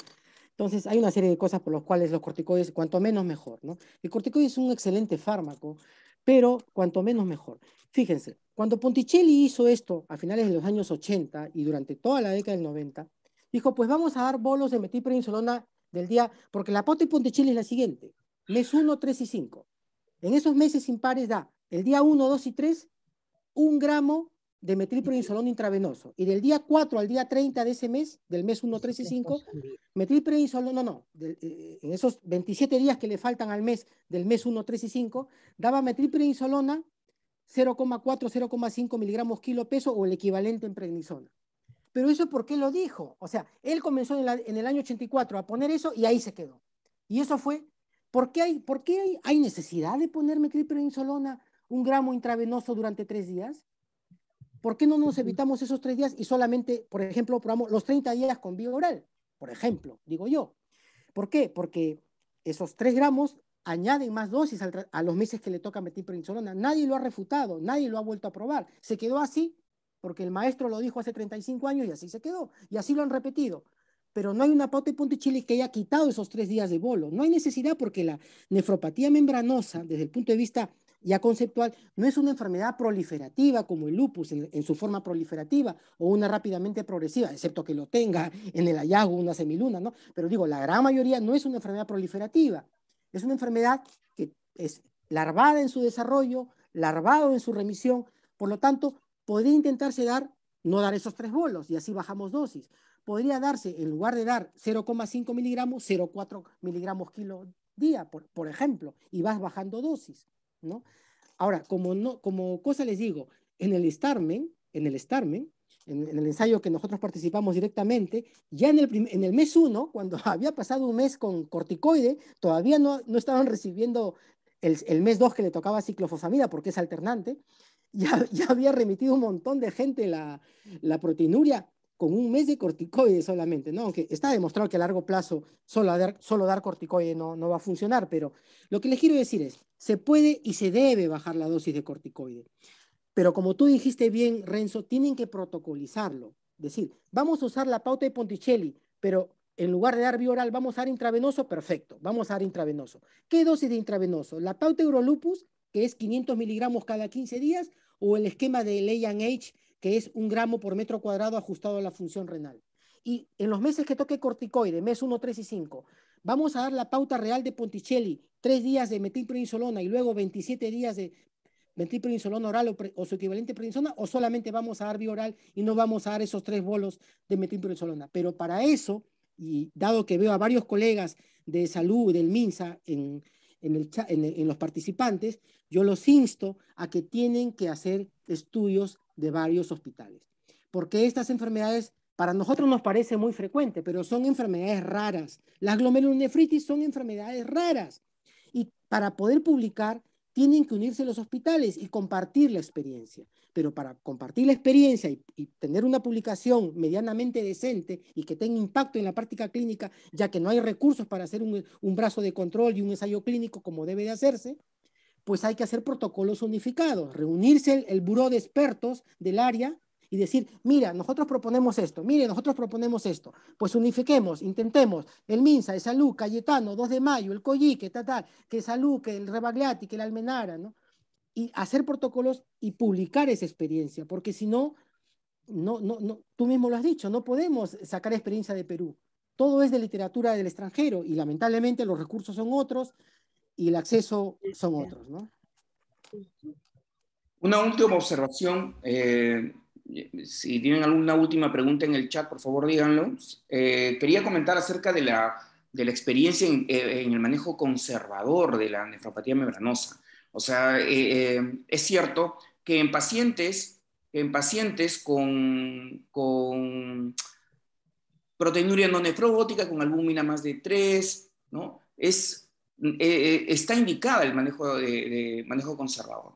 entonces, hay una serie de cosas por las cuales los corticoides, cuanto menos mejor, ¿no? El corticoide es un excelente fármaco, pero cuanto menos mejor. Fíjense, cuando Ponticelli hizo esto a finales de los años 80 y durante toda la década del 90, dijo, pues vamos a dar bolos de metilprednisolona del día, porque la pauta de Ponticelli es la siguiente, mes 1, 3 y 5. En esos meses impares da el día 1, 2 y 3, un gramo de metilprednisolona intravenoso. Y del día 4 al día 30 de ese mes, del mes 1, 3 y 5, metilprednisolona, no, no, eh, en esos 27 días que le faltan al mes, del mes 1, 3 y 5, daba metilprednisolona 0,4, 0,5 miligramos kilo peso o el equivalente en prednisona. Pero eso, ¿por qué lo dijo? O sea, él comenzó en, el año 84 a poner eso y ahí se quedó. Y eso fue, ¿por qué hay, por hay, necesidad de poner metilprednisolona un gramo intravenoso durante tres días? ¿Por qué no nos evitamos esos tres días y solamente, por ejemplo, probamos los 30 días con vía oral? Por ejemplo, digo yo. ¿Por qué? Porque esos tres gramos añaden más dosis a los meses que le toca metilprednisolona. Nadie lo ha refutado, nadie lo ha vuelto a probar. Se quedó así porque el maestro lo dijo hace 35 años y así se quedó. Y así lo han repetido. Pero no hay una pauta de punto chile que haya quitado esos tres días de bolo. No hay necesidad porque la nefropatía membranosa, desde el punto de vista ya conceptual, no es una enfermedad proliferativa como el lupus en, su forma proliferativa o una rápidamente progresiva, excepto que lo tenga en el hallazgo una semiluna, ¿no? Pero digo, la gran mayoría no es una enfermedad proliferativa, es una enfermedad que es larvada en su desarrollo, larvado en su remisión, por lo tanto, podría intentarse dar, no dar esos tres bolos y así bajamos dosis. Podría darse, en lugar de dar 0,5 miligramos, 0,4 miligramos kilo día, por ejemplo, y vas bajando dosis. ¿no? Ahora, como, no, como cosa les digo, en el Starmen, en el Starmen, en, el ensayo que nosotros participamos directamente, ya en el, mes 1, cuando había pasado un mes con corticoide, todavía no, no estaban recibiendo el, mes 2 que le tocaba ciclofosamida porque es alternante, ya, había remitido un montón de gente la, la proteinuria con un mes de corticoide solamente, ¿no? Aunque está demostrado que a largo plazo solo dar, solo dar corticoide no, no va a funcionar, pero lo que les quiero decir es, se puede y se debe bajar la dosis de corticoide. Pero como tú dijiste bien, Renzo, tienen que protocolizarlo. Es decir, vamos a usar la pauta de Ponticelli, pero en lugar de dar bioral, vamos a dar intravenoso, perfecto, vamos a dar intravenoso. ¿Qué dosis de intravenoso? La pauta Eurolupus, que es 500 miligramos cada 15 días, o el esquema de and H, que es un gramo por metro cuadrado ajustado a la función renal. Y en los meses que toque corticoide, mes 1, 3 y 5, vamos a dar la pauta real de Ponticelli, tres días de metilprednisolona y luego 27 días de metilprednisolona oral o, su equivalente prednisona o solamente vamos a dar bioral y no vamos a dar esos tres bolos de metilprednisolona. Pero para eso, y dado que veo a varios colegas de salud del MINSA en, en los participantes, yo los insto a que tienen que hacer estudios de varios hospitales. Porque estas enfermedades para nosotros nos parece muy frecuente, pero son enfermedades raras. Las glomerulonefritis son enfermedades raras. Y para poder publicar, tienen que unirse los hospitales y compartir la experiencia. Pero para compartir la experiencia y, tener una publicación medianamente decente y que tenga impacto en la práctica clínica, ya que no hay recursos para hacer un brazo de control y un ensayo clínico como debe de hacerse, pues hay que hacer protocolos unificados, reunirse el, el buró de expertos del área y decir, mira, nosotros proponemos esto, mire, nosotros proponemos esto, pues unifiquemos, intentemos, el Minsa, el Salud, Cayetano, 2 de Mayo, el Coyique, tal, tal, que Salud, que el Rebagliati, que el Almenara, ¿no? Y hacer protocolos y publicar esa experiencia, porque si no, no, no, no, tú mismo lo has dicho, no podemos sacar experiencia de Perú. Todo es de literatura del extranjero y lamentablemente los recursos son otros, y el acceso son otros. ¿no? Una última observación. Eh, si tienen alguna última pregunta en el chat, por favor díganlo. Eh, quería comentar acerca de la, experiencia eh, en, el manejo conservador de la nefropatía membranosa. O sea, es cierto que en pacientes, en pacientes con, proteinuria no nefrobótica, con albúmina más de 3, ¿no? es eh, eh, está indicada el manejo, de, manejo conservador.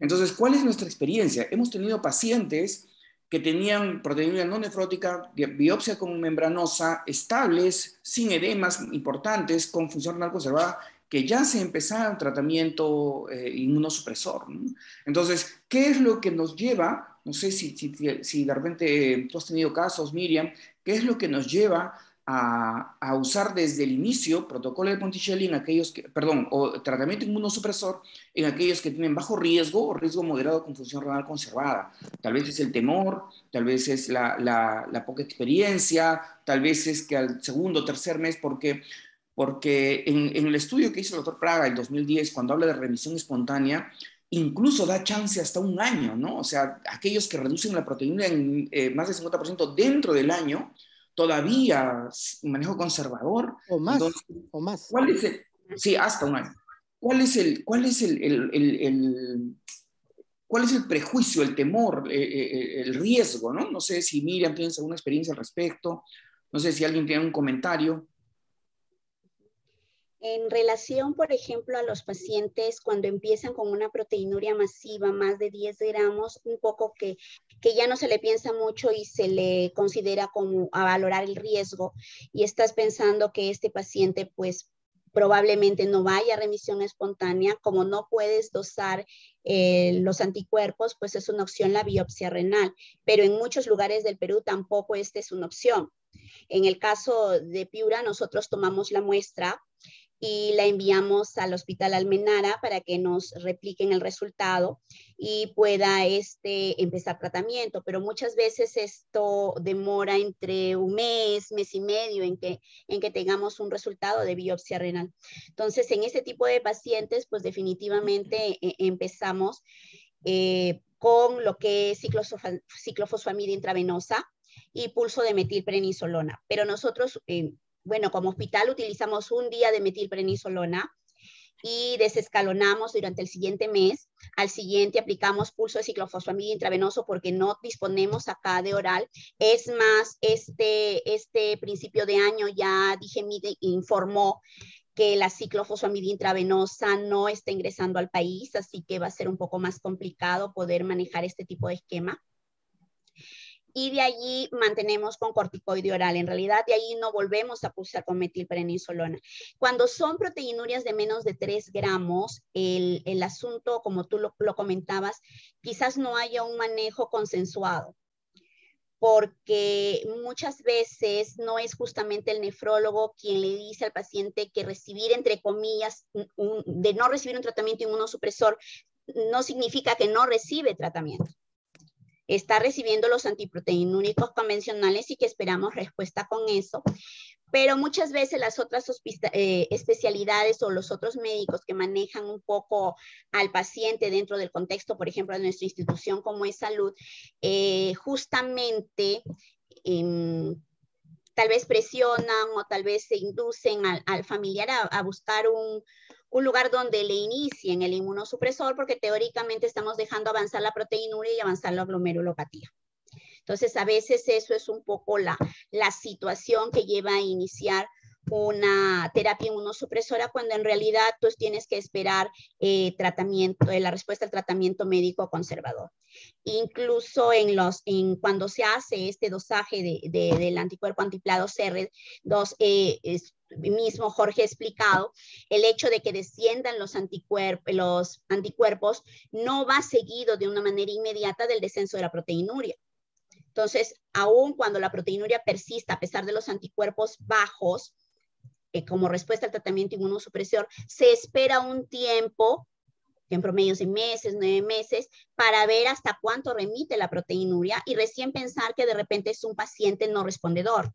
Entonces, ¿cuál es nuestra experiencia? Hemos tenido pacientes que tenían proteína no nefrótica, biopsia con membranosa, estables, sin edemas importantes, con función renal conservada, que ya se empezaron tratamiento eh, inmunosupresor. Entonces, ¿qué es lo que nos lleva? No sé si, si, si de repente tú has tenido casos, Miriam, ¿qué es lo que nos lleva a, usar desde el inicio protocolo de Ponticelli en aquellos que, perdón, o tratamiento inmunosupresor en aquellos que tienen bajo riesgo o riesgo moderado con función renal conservada. Tal vez es el temor, tal vez es la, poca experiencia, tal vez es que al segundo o tercer mes, porque porque en, el estudio que hizo el doctor Praga en 2010, cuando habla de remisión espontánea, incluso da chance hasta un año, ¿no? O sea, aquellos que reducen la proteína en eh, más del 50% dentro del año, todavía manejo conservador. O más, o más. ¿cuál es sí, hasta un año. ¿Cuál es el, cuál es el, el cuál es el prejuicio, el temor, eh, eh, eh, el riesgo? No, no sé si Miriam piensa alguna experiencia al respecto, no sé si alguien tiene un comentario. En relación, por ejemplo, a los pacientes cuando empiezan con una proteinuria masiva, más de 10 gramos, un poco que, que ya no se le piensa mucho y se le considera como a valorar el riesgo y estás pensando que este paciente pues probablemente no vaya a remisión espontánea, como no puedes dosar eh, los anticuerpos, pues es una opción la biopsia renal, pero en muchos lugares del Perú tampoco esta es una opción. En el caso de Piura, nosotros tomamos la muestra y la enviamos al Hospital Almenara para que nos repliquen el resultado y pueda este, empezar tratamiento. Pero muchas veces esto demora entre un mes, mes y medio en que, en que tengamos un resultado de biopsia renal. Entonces, en este tipo de pacientes, pues definitivamente e, empezamos eh, con lo que es ciclofosfamida intravenosa y pulso de metilprednisolona. Pero nosotros... Eh, bueno, como hospital utilizamos un día de metilprednisolona y desescalonamos durante el siguiente mes. Al siguiente aplicamos pulso de ciclofosfamida intravenoso porque no disponemos acá de oral. Es más, este, este principio de año ya dije, mi informó que la ciclofosfamida intravenosa no está ingresando al país, así que va a ser un poco más complicado poder manejar este tipo de esquema y de allí mantenemos con corticoide oral. En realidad, de allí no volvemos a pulsar con metilprednisolona. Cuando son proteínurias de menos de 3 gramos, el, asunto, como tú lo, comentabas, quizás no haya un manejo consensuado porque muchas veces no es justamente el nefrólogo quien le dice al paciente que recibir, entre comillas, de no recibir un tratamiento inmunosupresor no significa que no recibe tratamiento está recibiendo los antiproteínicos convencionales y que esperamos respuesta con eso. Pero muchas veces las otras eh, especialidades o los otros médicos que manejan un poco al paciente dentro del contexto, por ejemplo, de nuestra institución como es salud, eh, justamente em, tal vez presionan o tal vez se inducen al, familiar a buscar un, un lugar donde le inicien el inmunosupresor porque teóricamente estamos dejando avanzar la proteinuria y avanzar la glomerulopatía. Entonces, a veces eso es un poco la, la situación que lleva a iniciar una terapia inmunosupresora cuando en realidad tú pues, tienes que esperar eh, tratamiento, de eh, la respuesta al tratamiento médico conservador. Incluso en los, en cuando se hace este dosaje de, del anticuerpo antiplado CR2, eh, mismo Jorge ha explicado, el hecho de que desciendan los, anticuerp los anticuerpos no va seguido de una manera inmediata del descenso de la proteinuria. Entonces, aun cuando la proteinuria persista a pesar de los anticuerpos bajos, eh, como respuesta al tratamiento inmunosupresor, se espera un tiempo, en promedio de meses, nueve meses, para ver hasta cuánto remite la proteinuria y recién pensar que de repente es un paciente no respondedor.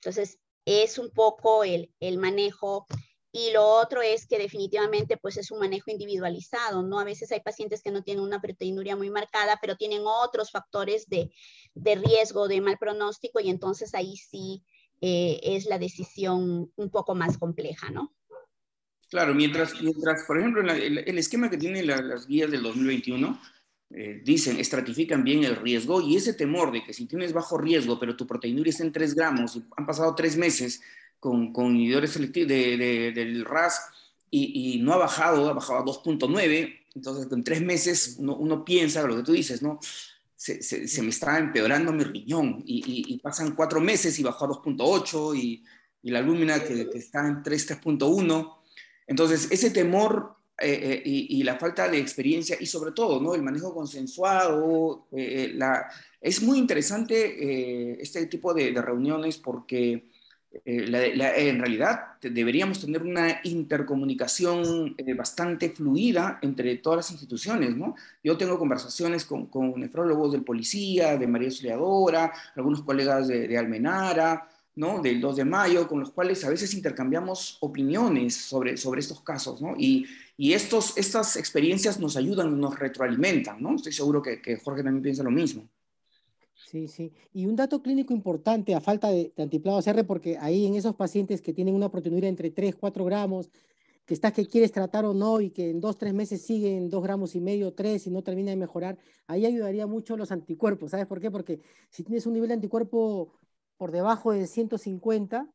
Entonces, es un poco el, manejo y lo otro es que definitivamente pues es un manejo individualizado, ¿no? A veces hay pacientes que no tienen una proteinuria muy marcada, pero tienen otros factores de, de riesgo de mal pronóstico y entonces ahí sí eh, es la decisión un poco más compleja, ¿no? Claro, mientras, mientras por ejemplo, el, esquema que tienen las guías del 2021 eh, dicen, estratifican bien el riesgo y ese temor de que si tienes bajo riesgo, pero tu proteinuria está en 3 gramos y han pasado 3 meses con, con inhibidores selectivos de, del RAS y, y, no ha bajado, ha bajado a 2.9, entonces en 3 meses uno piensa lo que tú dices, ¿no? se, me está empeorando mi riñón y, pasan cuatro meses y bajó a 2.8 y, la lúmina que, está en 3.1. Entonces, ese temor eh, eh, y, la falta de experiencia y sobre todo ¿no? el manejo consensuado. Eh, es muy interesante este tipo de, reuniones porque eh, en realidad deberíamos tener una intercomunicación eh, bastante fluida entre todas las instituciones, ¿no? Yo tengo conversaciones con, nefrólogos del policía, de María Soleadora, algunos colegas de, Almenara, ¿no? Del 2 de mayo, con los cuales a veces intercambiamos opiniones sobre, sobre estos casos, ¿no? Y, estos, estas experiencias nos ayudan, nos retroalimentan, ¿no? Estoy seguro que Jorge también piensa lo mismo. Sí, sí. Y un dato clínico importante a falta de, antiplado CR, porque ahí en esos pacientes que tienen una proteinuria entre 3, 4 gramos, que estás que quieres tratar o no y que en 2, 3 meses siguen 2 gramos y medio, 3 y no termina de mejorar, ahí ayudaría mucho los anticuerpos. ¿Sabes por qué? Porque si tienes un nivel de anticuerpo por debajo de 150,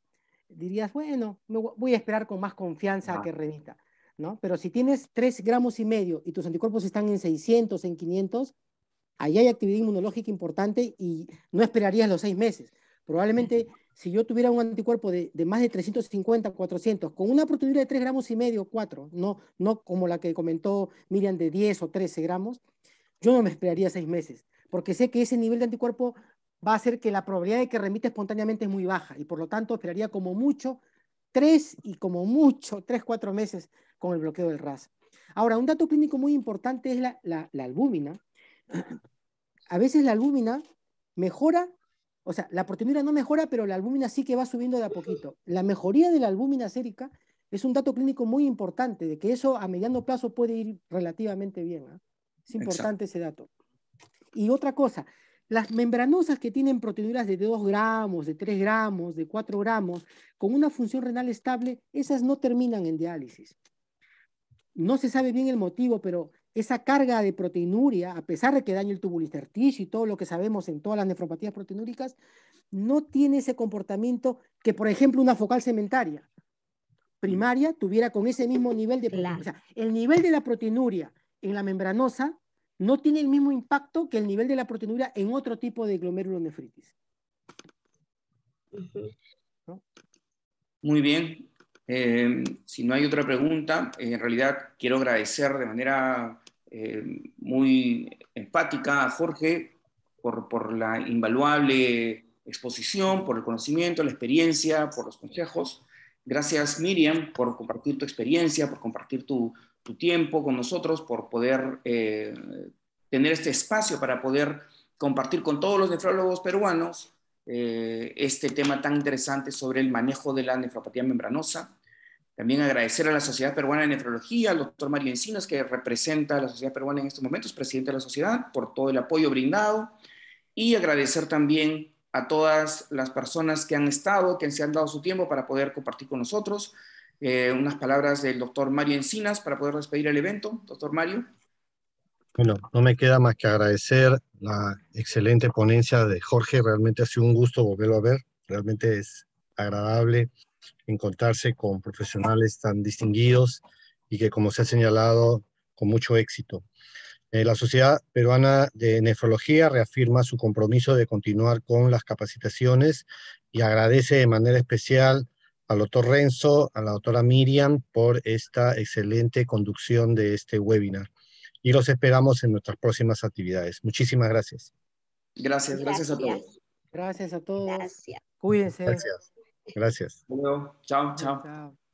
dirías, bueno, me voy a esperar con más confianza a que remita. ¿no? Pero si tienes 3 gramos y medio y tus anticuerpos están en 600, en 500, Ahí hay actividad inmunológica importante y no esperarías los seis meses. Probablemente si yo tuviera un anticuerpo de, más de 350, 400, con una proteína de 3 gramos y medio, 4, no, no como la que comentó Miriam de 10 o 13 gramos, yo no me esperaría seis meses, porque sé que ese nivel de anticuerpo va a hacer que la probabilidad de que remita espontáneamente es muy baja y por lo tanto esperaría como mucho tres y como mucho 3, 4 meses con el bloqueo del RAS. Ahora, un dato clínico muy importante es la, la albúmina, a veces la albúmina mejora, o sea, la proteína no mejora, pero la albúmina sí que va subiendo de a poquito. La mejoría de la albúmina sérica es un dato clínico muy importante, de que eso a mediano plazo puede ir relativamente bien. ¿ah? Es importante ese dato. Y otra cosa, las membranosas que tienen proteínas de 2 gramos, de 3 gramos, de 4 gramos, con una función renal estable, esas no terminan en diálisis. No se sabe bien el motivo, pero esa carga de proteinuria, a pesar de que daña el tubulisterticio y todo lo que sabemos en todas las nefropatías proteinúricas, no tiene ese comportamiento que, por ejemplo, una focal cementaria mm. primaria tuviera con ese mismo nivel de proteinuria. o sea, el nivel de la proteinuria en la membranosa no tiene el mismo impacto que el nivel de la proteinuria en otro tipo de glomerulonefritis. Muy bien. Eh, si no hay otra pregunta, en realidad quiero agradecer de manera eh, muy empática a Jorge por, la invaluable exposición, por el conocimiento, la experiencia, por los consejos. Gracias Miriam por compartir tu experiencia, por compartir tu, tiempo con nosotros, por poder eh, tener este espacio para poder compartir con todos los nefrólogos peruanos eh, este tema tan interesante sobre el manejo de la nefropatía membranosa. También agradecer a la Sociedad Peruana de Nefrología, al doctor Mario Encinas, que representa a la Sociedad Peruana en estos momentos, presidente de la sociedad, por todo el apoyo brindado. Y agradecer también a todas las personas que han estado, que se han dado su tiempo para poder compartir con nosotros. Eh, unas palabras del doctor Mario Encinas para poder despedir el evento. Doctor Mario. Bueno, no me queda más que agradecer la excelente ponencia de Jorge. Realmente ha sido un gusto volverlo a ver. Realmente es agradable encontrarse con profesionales tan distinguidos y que, como se ha señalado, con mucho éxito. Eh, la Sociedad Peruana de Nefrología reafirma su compromiso de continuar con las capacitaciones y agradece de manera especial al doctor Renzo, a la doctora Miriam por esta excelente conducción de este webinar. Y los esperamos en nuestras próximas actividades. Muchísimas gracias. Gracias, gracias, a todos. Gracias a todos. Cuídense. Gracias. Hasta luego. chao. chao. chao.